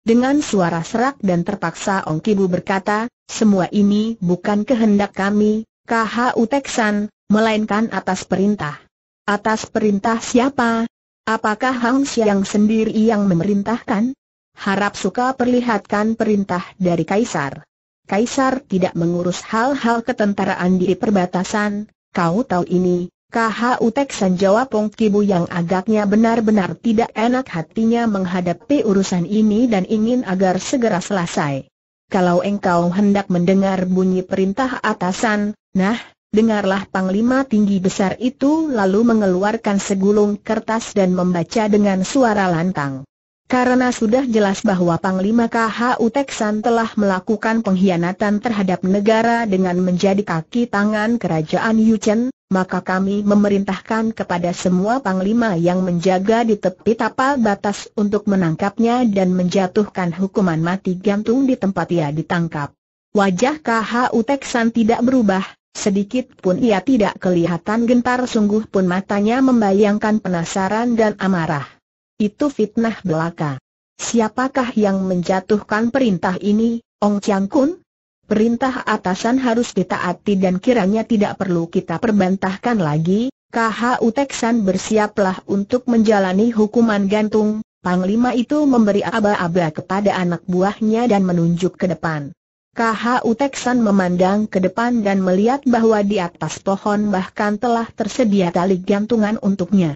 Dengan suara serak dan terpaksa Ong Kibu berkata, semua ini bukan kehendak kami, Kh Uteksan, melainkan atas perintah. Atas perintah siapa? Apakah Hang Xiang sendiri yang memerintahkan? Harap suka perlihatkan perintah dari Kaisar. Kaisar tidak mengurus hal-hal ketentaraan di perbatasan, kau tahu ini, KHU Teksan jawab Pong Kibu yang agaknya benar-benar tidak enak hatinya menghadapi urusan ini dan ingin agar segera selesai. Kalau engkau hendak mendengar bunyi perintah atasan, nah, dengarlah panglima tinggi besar itu lalu mengeluarkan segulung kertas dan membaca dengan suara lantang. Karena sudah jelas bahwa Panglima KH Uteksan telah melakukan pengkhianatan terhadap negara dengan menjadi kaki tangan kerajaan Yuchen, maka kami memerintahkan kepada semua Panglima yang menjaga di tepi tapal batas untuk menangkapnya dan menjatuhkan hukuman mati gantung di tempat ia ditangkap. Wajah KH Uteksan tidak berubah, sedikit pun ia tidak kelihatan gentar sungguh pun matanya membayangkan penasaran dan amarah. Itu fitnah belaka. Siapakah yang menjatuhkan perintah ini, Ong Chiang Kun? Perintah atasan harus ditaati dan kiranya tidak perlu kita perbantahkan lagi, KHU Teksan bersiaplah untuk menjalani hukuman gantung, Panglima itu memberi aba-aba kepada anak buahnya dan menunjuk ke depan. KHU Teksan memandang ke depan dan melihat bahwa di atas pohon bahkan telah tersedia tali gantungan untuknya.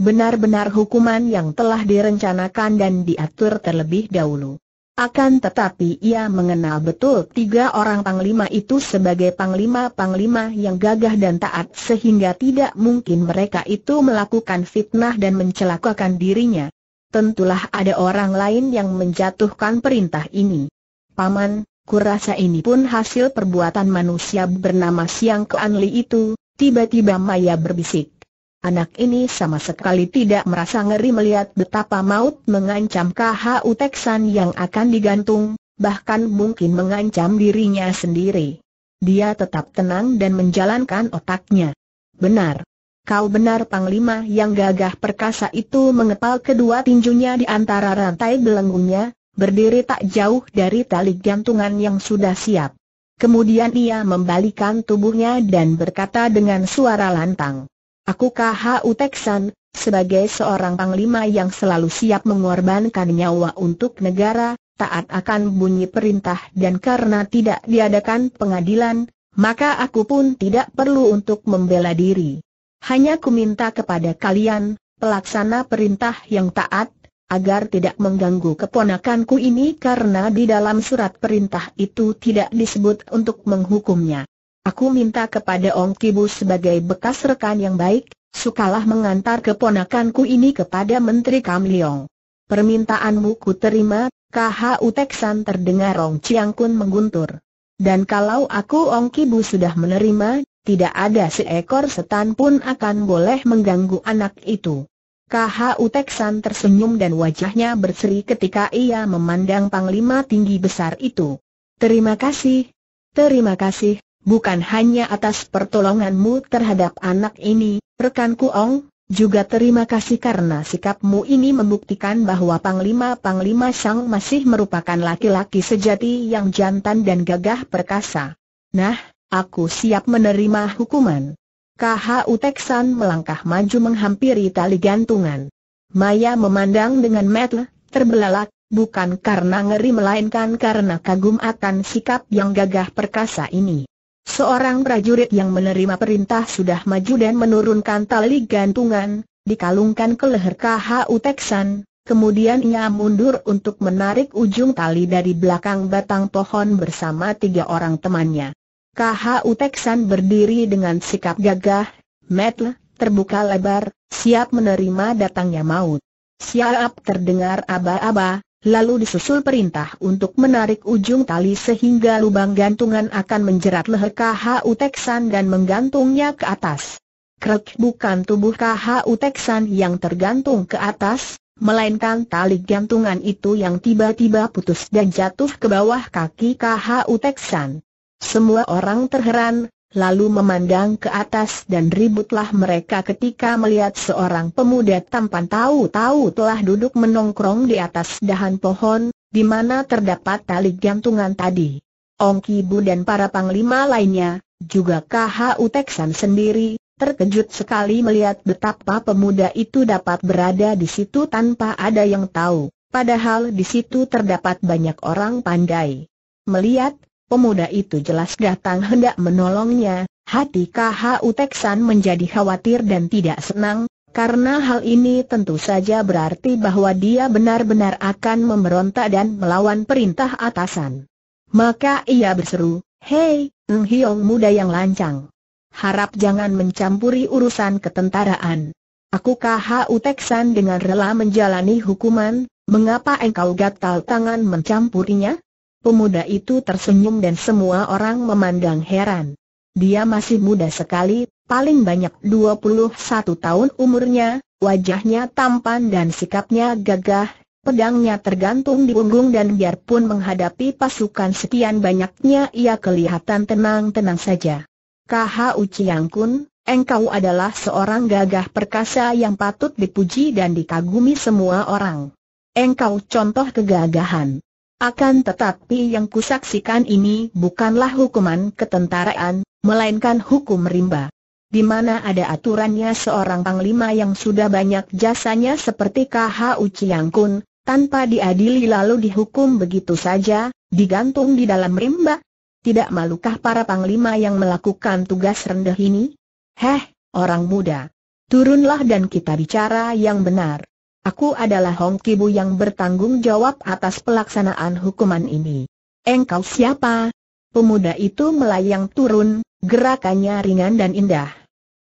Benar-benar hukuman yang telah direncanakan dan diatur terlebih dahulu. Akan tetapi ia mengenal betul tiga orang panglima itu sebagai panglima-panglima yang gagah dan taat sehingga tidak mungkin mereka itu melakukan fitnah dan mencelakakan dirinya. Tentulah ada orang lain yang menjatuhkan perintah ini. Paman, kurasa ini pun hasil perbuatan manusia bernama Siang Keanli itu, tiba-tiba Maya berbisik. Anak ini sama sekali tidak merasa ngeri melihat betapa maut mengancam KH Teksan yang akan digantung, bahkan mungkin mengancam dirinya sendiri. Dia tetap tenang dan menjalankan otaknya. Benar. Kau benar Panglima yang gagah perkasa itu mengepal kedua tinjunya di antara rantai belenggunya, berdiri tak jauh dari tali gantungan yang sudah siap. Kemudian ia membalikan tubuhnya dan berkata dengan suara lantang. Aku KH Uteksan, sebagai seorang panglima yang selalu siap mengorbankan nyawa untuk negara, taat akan bunyi perintah dan karena tidak diadakan pengadilan, maka aku pun tidak perlu untuk membela diri. Hanya ku minta kepada kalian, pelaksana perintah yang taat, agar tidak mengganggu keponakanku ini karena di dalam surat perintah itu tidak disebut untuk menghukumnya. Aku minta kepada Ong Kibu sebagai bekas rekan yang baik, sukalah mengantar keponakanku ini kepada Menteri Kam Leong. Permintaanmu ku terima, KHU Teksan terdengar Ong Chiang Kun mengguntur. Dan kalau aku Ong Kibu sudah menerima, tidak ada seekor setan pun akan boleh mengganggu anak itu. KHU Teksan tersenyum dan wajahnya berseri ketika ia memandang panglima tinggi besar itu. Terima kasih. Terima kasih, bukan hanya atas pertolonganmu terhadap anak ini, rekanku Ong, juga terima kasih karena sikapmu ini membuktikan bahwa Panglima-Panglima Sang masih merupakan laki-laki sejati yang jantan dan gagah perkasa. Nah, aku siap menerima hukuman. KHU Teksan melangkah maju menghampiri tali gantungan. Maya memandang dengan mata terbelalak, bukan karena ngeri melainkan karena kagum akan sikap yang gagah perkasa ini. Seorang prajurit yang menerima perintah sudah maju dan menurunkan tali gantungan, dikalungkan ke leher KHU Uteksan. kemudian ia mundur untuk menarik ujung tali dari belakang batang pohon bersama tiga orang temannya. KHU Uteksan berdiri dengan sikap gagah, metle, terbuka lebar, siap menerima datangnya maut. Siap terdengar aba-aba, lalu disusul perintah untuk menarik ujung tali sehingga lubang gantungan akan menjerat leher KH Uteksan dan menggantungnya ke atas. Krek bukan tubuh KH Uteksan yang tergantung ke atas, melainkan tali gantungan itu yang tiba-tiba putus dan jatuh ke bawah kaki KH Uteksan. Semua orang terheran, lalu memandang ke atas dan ributlah mereka ketika melihat seorang pemuda tampan tahu-tahu telah duduk menongkrong di atas dahan pohon, di mana terdapat tali gantungan tadi. Ong Kibu dan para panglima lainnya, juga KHU Teksan sendiri, terkejut sekali melihat betapa pemuda itu dapat berada di situ tanpa ada yang tahu, padahal di situ terdapat banyak orang pandai. Melihat, Pemuda itu jelas datang hendak menolongnya, hati KH Utexan menjadi khawatir dan tidak senang, karena hal ini tentu saja berarti bahwa dia benar-benar akan memberontak dan melawan perintah atasan. Maka ia berseru, Hei, Ng Hiong muda yang lancang. Harap jangan mencampuri urusan ketentaraan. Aku KH Utexan dengan rela menjalani hukuman, mengapa engkau gatal tangan mencampurinya? Pemuda itu tersenyum dan semua orang memandang heran. Dia masih muda sekali, paling banyak 21 tahun umurnya, wajahnya tampan dan sikapnya gagah, pedangnya tergantung di punggung dan biarpun menghadapi pasukan sekian banyaknya ia kelihatan tenang-tenang saja. KHU Uciangkun, Kun, engkau adalah seorang gagah perkasa yang patut dipuji dan dikagumi semua orang. Engkau contoh kegagahan. Akan tetapi yang kusaksikan ini bukanlah hukuman ketentaraan, melainkan hukum rimba. Di mana ada aturannya seorang panglima yang sudah banyak jasanya seperti KHU Uciangkun, tanpa diadili lalu dihukum begitu saja, digantung di dalam rimba? Tidak malukah para panglima yang melakukan tugas rendah ini? Heh, orang muda. Turunlah dan kita bicara yang benar. Aku adalah Hong Kibu yang bertanggung jawab atas pelaksanaan hukuman ini. Engkau siapa? Pemuda itu melayang turun, gerakannya ringan dan indah.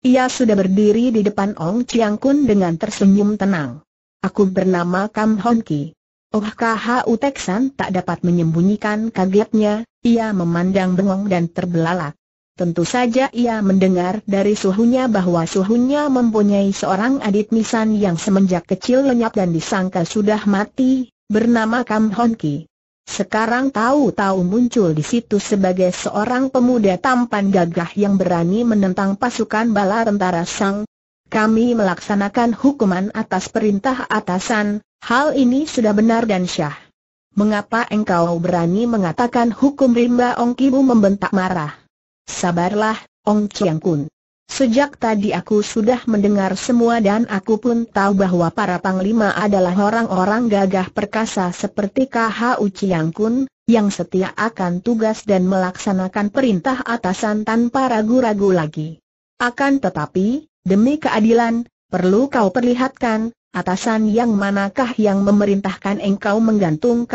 Ia sudah berdiri di depan Ong Chiang Kun dengan tersenyum tenang. Aku bernama Kam Hong Ki. Oh KHU Teksan tak dapat menyembunyikan kagetnya, ia memandang bengong dan terbelalak. Tentu saja ia mendengar dari suhunya bahwa suhunya mempunyai seorang adik misan yang semenjak kecil lenyap dan disangka sudah mati, bernama Kam Hon Ki. Sekarang tahu-tahu muncul di situ sebagai seorang pemuda tampan gagah yang berani menentang pasukan bala tentara Sang. Kami melaksanakan hukuman atas perintah atasan, hal ini sudah benar dan syah. Mengapa engkau berani mengatakan hukum rimba Ongkibu membentak marah? Sabarlah, Ong Chiang Kun. Sejak tadi aku sudah mendengar semua dan aku pun tahu bahwa para panglima adalah orang-orang gagah perkasa seperti U Chiang Kun, yang setia akan tugas dan melaksanakan perintah atasan tanpa ragu-ragu lagi. Akan tetapi, demi keadilan, perlu kau perlihatkan, atasan yang manakah yang memerintahkan engkau menggantung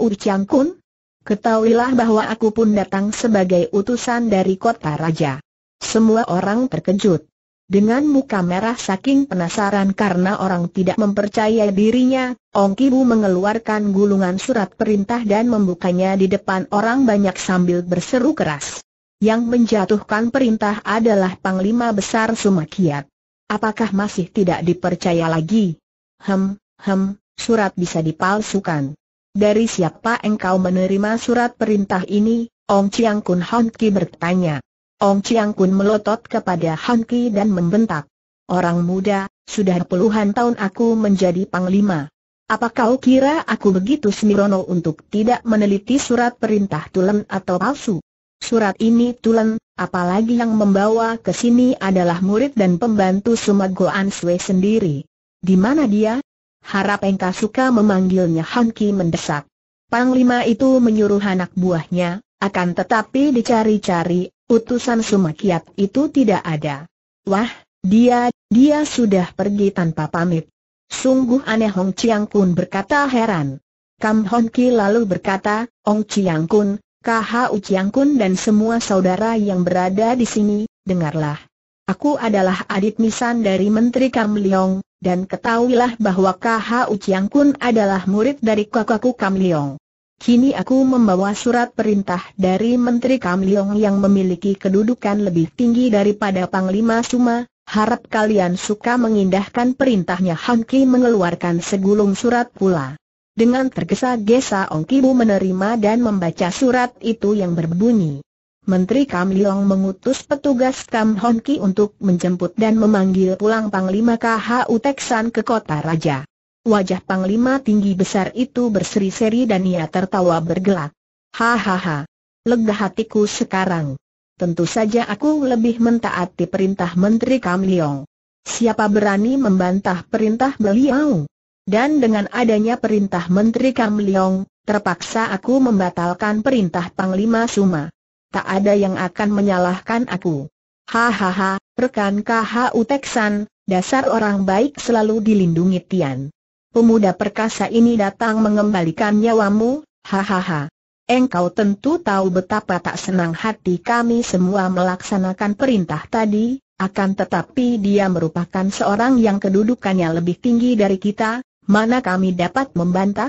U Chiang Kun? Ketahuilah bahwa aku pun datang sebagai utusan dari kota raja. Semua orang terkejut. Dengan muka merah saking penasaran karena orang tidak mempercayai dirinya, Ong Kibu mengeluarkan gulungan surat perintah dan membukanya di depan orang banyak sambil berseru keras. Yang menjatuhkan perintah adalah Panglima Besar Sumakiat. Apakah masih tidak dipercaya lagi? Hem, hem, surat bisa dipalsukan. Dari siapa engkau menerima surat perintah ini? Ong Chiang Kun Han Ki bertanya. Ong Chiang Kun melotot kepada Han Ki dan membentak. Orang muda, sudah puluhan tahun aku menjadi panglima. Apa kau kira aku begitu semirono untuk tidak meneliti surat perintah tulen atau palsu? Surat ini tulen, apalagi yang membawa ke sini adalah murid dan pembantu Sumago Sue sendiri. Di mana dia, Harap engkau suka memanggilnya Ki mendesak. Panglima itu menyuruh anak buahnya, akan tetapi dicari-cari, utusan Sumakiat itu tidak ada. Wah, dia, dia sudah pergi tanpa pamit. Sungguh aneh Hong Chiang Kun berkata heran. Kam Hon Ki lalu berkata, Hong Chiang Kun, KH Chiang Kun dan semua saudara yang berada di sini, dengarlah. Aku adalah adik misan dari Menteri Kam Leong, dan ketahuilah bahwa KHU Chiang Kun adalah murid dari kakakku Kam Leong. Kini aku membawa surat perintah dari Menteri Kam Leong yang memiliki kedudukan lebih tinggi daripada Panglima Suma, harap kalian suka mengindahkan perintahnya Han Ki mengeluarkan segulung surat pula. Dengan tergesa-gesa Ong Bu menerima dan membaca surat itu yang berbunyi. Menteri Kam Leong mengutus petugas Kam Hon Ki untuk menjemput dan memanggil pulang Panglima KH Uteksan ke kota raja. Wajah Panglima tinggi besar itu berseri-seri dan ia tertawa bergelak. Hahaha. Lega hatiku sekarang. Tentu saja aku lebih mentaati perintah Menteri Kam Leong. Siapa berani membantah perintah beliau? Dan dengan adanya perintah Menteri Kam Leong, terpaksa aku membatalkan perintah Panglima Suma tak ada yang akan menyalahkan aku. Hahaha, rekan KHU Teksan, dasar orang baik selalu dilindungi Tian. Pemuda perkasa ini datang mengembalikan nyawamu, hahaha. Engkau tentu tahu betapa tak senang hati kami semua melaksanakan perintah tadi, akan tetapi dia merupakan seorang yang kedudukannya lebih tinggi dari kita, mana kami dapat membantah?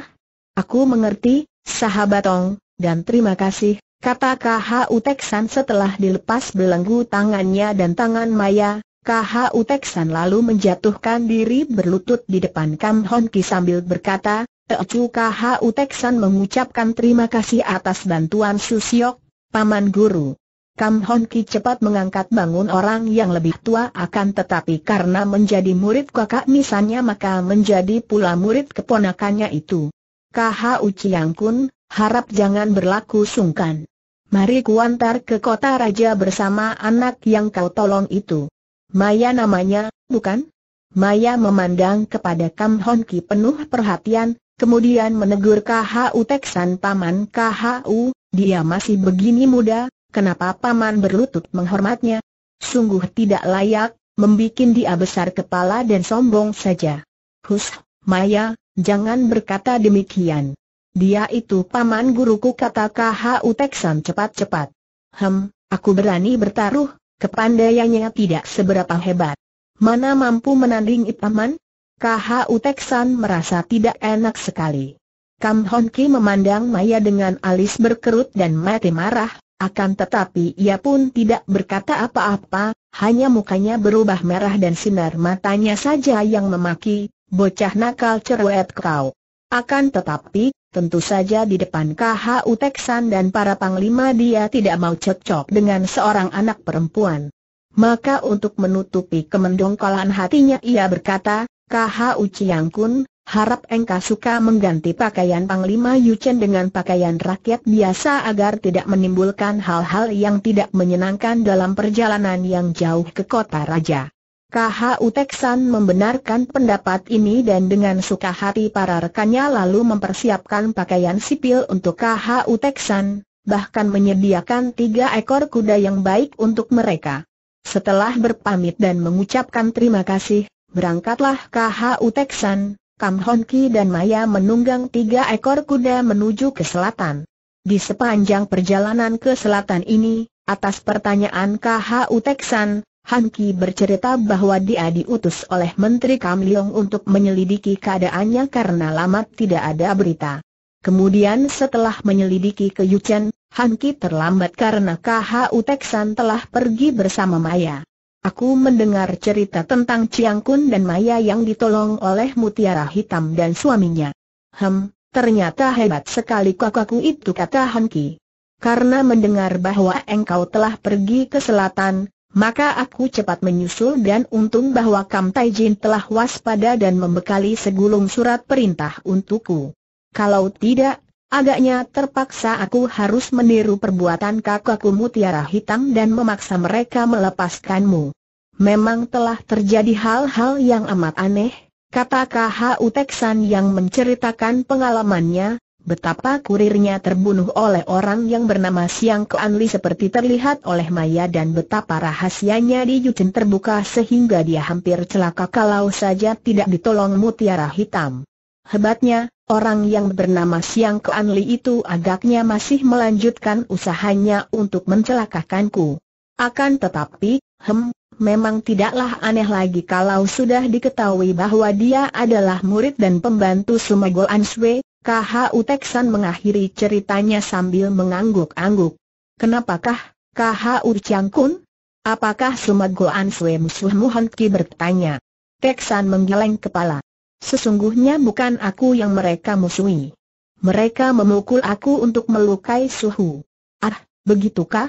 Aku mengerti, sahabat Ong, dan terima kasih, Kata KHU Teksan setelah dilepas belenggu tangannya dan tangan Maya, KHU Uteksan lalu menjatuhkan diri berlutut di depan Kam Hon Ki sambil berkata, Ecu KHU Uteksan mengucapkan terima kasih atas bantuan Susiok, Paman Guru. Kam Hon Ki cepat mengangkat bangun orang yang lebih tua akan tetapi karena menjadi murid kakak misalnya maka menjadi pula murid keponakannya itu. KHU Chiang Kun, harap jangan berlaku sungkan. Mari kuantar ke kota raja bersama anak yang kau tolong itu. Maya namanya, bukan? Maya memandang kepada Kam Hon Ki penuh perhatian, kemudian menegur KHU Teksan Paman U. dia masih begini muda, kenapa Paman berlutut menghormatnya? Sungguh tidak layak, membuat dia besar kepala dan sombong saja. Hus, Maya, jangan berkata demikian. Dia itu paman guruku kata KHU Teksan cepat-cepat. Hem, aku berani bertaruh, kepandaiannya tidak seberapa hebat. Mana mampu menandingi Ipaman? KHU Teksan merasa tidak enak sekali. Kam Hon Ki memandang Maya dengan alis berkerut dan mati marah, akan tetapi ia pun tidak berkata apa-apa, hanya mukanya berubah merah dan sinar matanya saja yang memaki, bocah nakal cerewet kau. Akan tetapi, Tentu saja di depan KH Uteksan dan para panglima dia tidak mau cocok dengan seorang anak perempuan. Maka untuk menutupi kemendongkolan hatinya ia berkata, KH Uciangkun, harap engkau suka mengganti pakaian Panglima Yuchen dengan pakaian rakyat biasa agar tidak menimbulkan hal-hal yang tidak menyenangkan dalam perjalanan yang jauh ke kota raja. KH Uteksan membenarkan pendapat ini dan dengan suka hati para rekannya lalu mempersiapkan pakaian sipil untuk KH Uteksan, bahkan menyediakan tiga ekor kuda yang baik untuk mereka. Setelah berpamit dan mengucapkan terima kasih, berangkatlah KH Uteksan, Kam Hon dan Maya menunggang tiga ekor kuda menuju ke selatan. Di sepanjang perjalanan ke selatan ini, atas pertanyaan KH Uteksan, Han Ki bercerita bahwa dia diutus oleh Menteri Kam Leong untuk menyelidiki keadaannya karena lama tidak ada berita. Kemudian setelah menyelidiki ke Yuchen, Han Ki terlambat karena KHU Teksan telah pergi bersama Maya. Aku mendengar cerita tentang Chiang Kun dan Maya yang ditolong oleh Mutiara Hitam dan suaminya. Hem, ternyata hebat sekali kakakku itu kata Han Ki. Karena mendengar bahwa engkau telah pergi ke selatan, maka aku cepat menyusul dan untung bahwa Kam Tai telah waspada dan membekali segulung surat perintah untukku. Kalau tidak, agaknya terpaksa aku harus meniru perbuatan kakakku Mutiara Hitam dan memaksa mereka melepaskanmu. Memang telah terjadi hal-hal yang amat aneh, kata KHU Teksan yang menceritakan pengalamannya, Betapa kurirnya terbunuh oleh orang yang bernama Siang Keanli seperti terlihat oleh Maya dan betapa rahasianya di Yucin terbuka sehingga dia hampir celaka kalau saja tidak ditolong mutiara hitam. Hebatnya, orang yang bernama Siang Keanli itu agaknya masih melanjutkan usahanya untuk mencelakakanku. Akan tetapi, hem, Memang tidaklah aneh lagi kalau sudah diketahui bahwa dia adalah murid dan pembantu Sumegol Answe, KHU Teksan mengakhiri ceritanya sambil mengangguk-angguk. Kenapakah, KHU Changkun? Apakah Sumagoan Sue musuh Muhanki bertanya? Teksan menggeleng kepala. Sesungguhnya bukan aku yang mereka musuhi. Mereka memukul aku untuk melukai suhu. Ah, begitukah?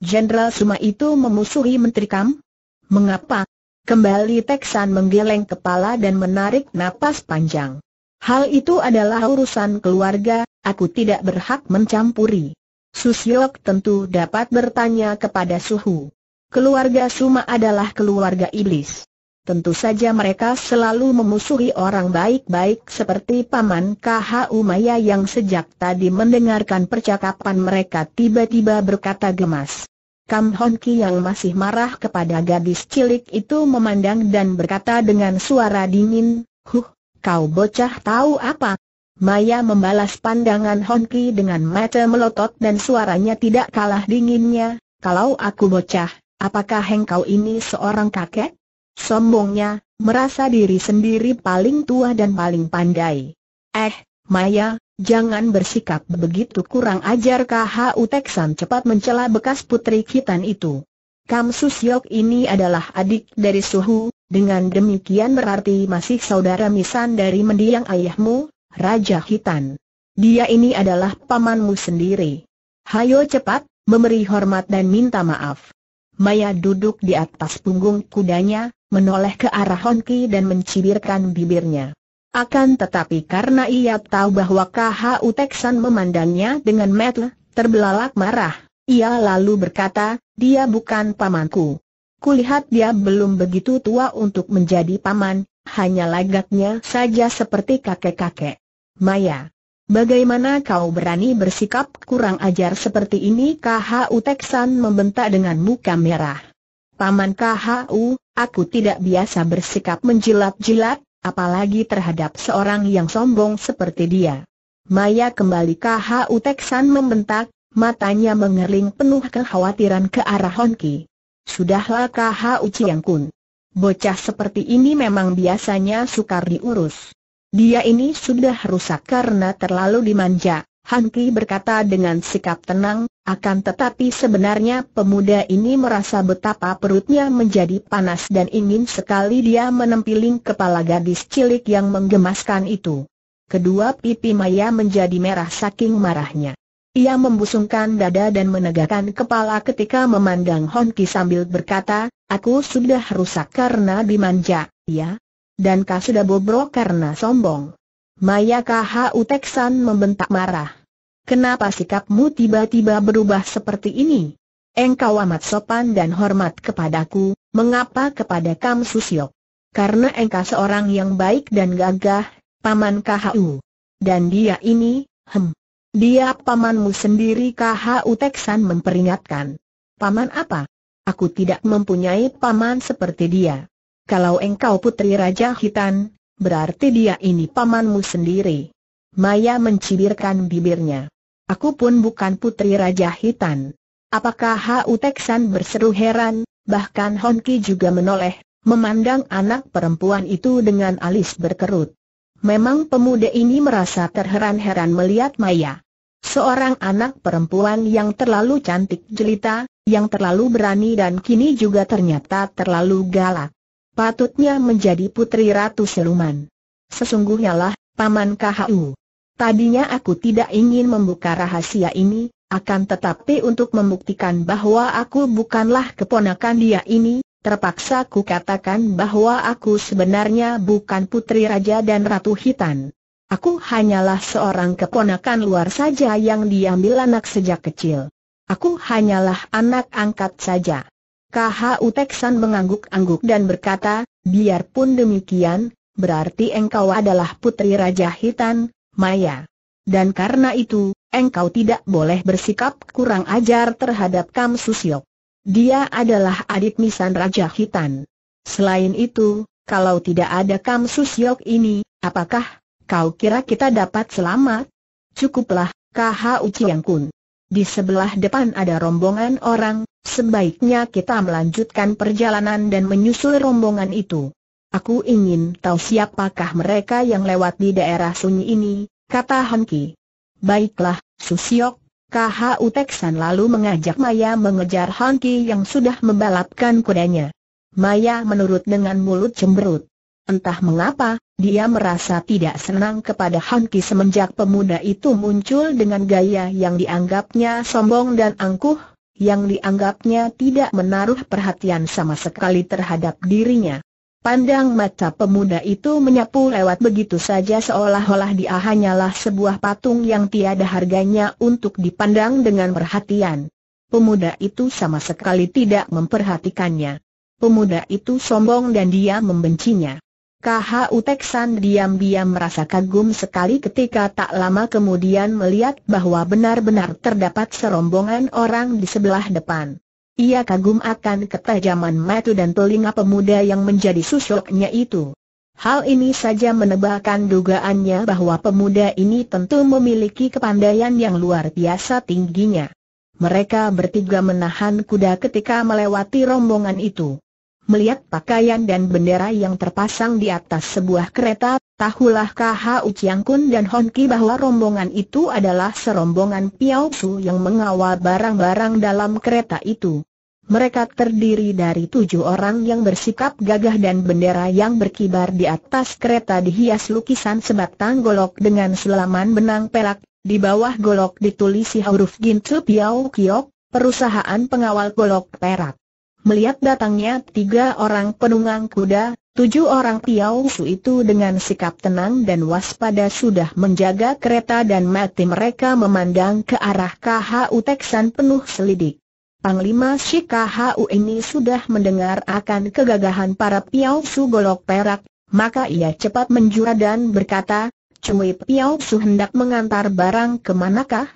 Jenderal Suma itu memusuhi Menteri Kam? Mengapa? Kembali Teksan menggeleng kepala dan menarik napas panjang. Hal itu adalah urusan keluarga, aku tidak berhak mencampuri. Susyok tentu dapat bertanya kepada Suhu. Keluarga Suma adalah keluarga iblis. Tentu saja mereka selalu memusuhi orang baik-baik seperti Paman K.H. Maya yang sejak tadi mendengarkan percakapan mereka tiba-tiba berkata gemas. Kam Hon yang masih marah kepada gadis cilik itu memandang dan berkata dengan suara dingin, Huh, Kau bocah tahu apa? Maya membalas pandangan Honki dengan mata melotot dan suaranya tidak kalah dinginnya. Kalau aku bocah, apakah engkau ini seorang kakek? Sombongnya, merasa diri sendiri paling tua dan paling pandai. Eh, Maya, jangan bersikap begitu kurang ajar KHU Teksan cepat mencela bekas putri kitan itu. Kam Susyok ini adalah adik dari Suhu, dengan demikian berarti masih saudara misan dari mendiang ayahmu, Raja Hitan. Dia ini adalah pamanmu sendiri. Hayo cepat, memberi hormat dan minta maaf. Maya duduk di atas punggung kudanya, menoleh ke arah Honki dan mencibirkan bibirnya. Akan tetapi karena ia tahu bahwa KHU Uteksan memandangnya dengan metel, terbelalak marah, ia lalu berkata, dia bukan pamanku. Kulihat dia belum begitu tua untuk menjadi paman, hanya lagaknya saja seperti kakek-kakek. Maya, bagaimana kau berani bersikap kurang ajar seperti ini? KHU Teksan membentak dengan muka merah. Paman KHU, aku tidak biasa bersikap menjilat-jilat, apalagi terhadap seorang yang sombong seperti dia. Maya kembali KHU Teksan membentak, matanya mengerling penuh kekhawatiran ke arah Honki sudahlah kah Uciang Kun. Bocah seperti ini memang biasanya sukar diurus. Dia ini sudah rusak karena terlalu dimanja, Han Ki berkata dengan sikap tenang, akan tetapi sebenarnya pemuda ini merasa betapa perutnya menjadi panas dan ingin sekali dia menempiling kepala gadis cilik yang menggemaskan itu. Kedua pipi Maya menjadi merah saking marahnya. Ia membusungkan dada dan menegakkan kepala ketika memandang Honki sambil berkata, Aku sudah rusak karena dimanja, ya? Dan kau sudah bobrok karena sombong. Maya KHU Uteksan membentak marah. Kenapa sikapmu tiba-tiba berubah seperti ini? Engkau amat sopan dan hormat kepadaku, mengapa kepada Kam Susyok? Karena engkau seorang yang baik dan gagah, Paman KHU. Dan dia ini, hem, dia pamanmu sendiri Kah Uteksan memperingatkan. Paman apa? Aku tidak mempunyai paman seperti dia. Kalau engkau putri Raja Hitan, berarti dia ini pamanmu sendiri. Maya mencibirkan bibirnya. Aku pun bukan putri Raja Hitan. Apakah HU Teksan berseru heran, bahkan Honki juga menoleh, memandang anak perempuan itu dengan alis berkerut. Memang pemuda ini merasa terheran-heran melihat Maya. Seorang anak perempuan yang terlalu cantik jelita, yang terlalu berani dan kini juga ternyata terlalu galak. Patutnya menjadi putri ratu siluman. Sesungguhnya lah, Paman KHU. Tadinya aku tidak ingin membuka rahasia ini, akan tetapi untuk membuktikan bahwa aku bukanlah keponakan dia ini, Terpaksa ku katakan bahwa aku sebenarnya bukan putri raja dan ratu hitan. Aku hanyalah seorang keponakan luar saja yang diambil anak sejak kecil. Aku hanyalah anak angkat saja. KHU Teksan mengangguk-angguk dan berkata, biarpun demikian, berarti engkau adalah putri Raja Hitan, Maya. Dan karena itu, engkau tidak boleh bersikap kurang ajar terhadap Kam Susyok. Dia adalah adik nisan Raja Hitan. Selain itu, kalau tidak ada Kam Susyok ini, apakah kau kira kita dapat selamat? Cukuplah, KH Uciang Kun. Di sebelah depan ada rombongan orang, sebaiknya kita melanjutkan perjalanan dan menyusul rombongan itu. Aku ingin tahu siapakah mereka yang lewat di daerah sunyi ini, kata Hanki. Baiklah, Susyok. KHU Teksan lalu mengajak Maya mengejar Hanki yang sudah membalapkan kudanya. Maya menurut dengan mulut cemberut. Entah mengapa, dia merasa tidak senang kepada Hanki semenjak pemuda itu muncul dengan gaya yang dianggapnya sombong dan angkuh, yang dianggapnya tidak menaruh perhatian sama sekali terhadap dirinya. Pandang mata pemuda itu menyapu lewat begitu saja seolah-olah dia hanyalah sebuah patung yang tiada harganya untuk dipandang dengan perhatian. Pemuda itu sama sekali tidak memperhatikannya. Pemuda itu sombong dan dia membencinya. KHU Teksan diam-diam merasa kagum sekali ketika tak lama kemudian melihat bahwa benar-benar terdapat serombongan orang di sebelah depan. Ia kagum akan ketajaman mata dan telinga pemuda yang menjadi susuknya itu. Hal ini saja menebalkan dugaannya bahwa pemuda ini tentu memiliki kepandaian yang luar biasa tingginya. Mereka bertiga menahan kuda ketika melewati rombongan itu. Melihat pakaian dan bendera yang terpasang di atas sebuah kereta Tahulah KHU Chiang Kun dan Hon Ki bahwa rombongan itu adalah serombongan Piao Su yang mengawal barang-barang dalam kereta itu. Mereka terdiri dari tujuh orang yang bersikap gagah dan bendera yang berkibar di atas kereta dihias lukisan sebatang golok dengan selaman benang perak, di bawah golok ditulisi huruf Gintu Piao Kiok, perusahaan pengawal golok perak. Melihat datangnya tiga orang penunggang kuda, tujuh orang su itu dengan sikap tenang dan waspada sudah menjaga kereta dan mati mereka memandang ke arah KHU Teksan penuh selidik. Panglima si KHU ini sudah mendengar akan kegagahan para su golok perak, maka ia cepat menjura dan berkata, Cui su hendak mengantar barang kemanakah?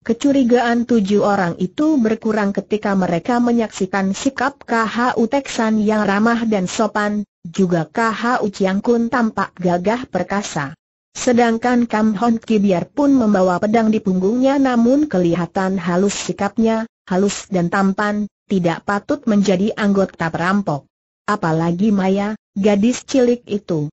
Kecurigaan tujuh orang itu berkurang ketika mereka menyaksikan sikap KHU Teksan yang ramah dan sopan, juga KHU Uciangkun tampak gagah perkasa. Sedangkan Kam Hon Ki biarpun membawa pedang di punggungnya namun kelihatan halus sikapnya, halus dan tampan, tidak patut menjadi anggota perampok. Apalagi Maya, gadis cilik itu.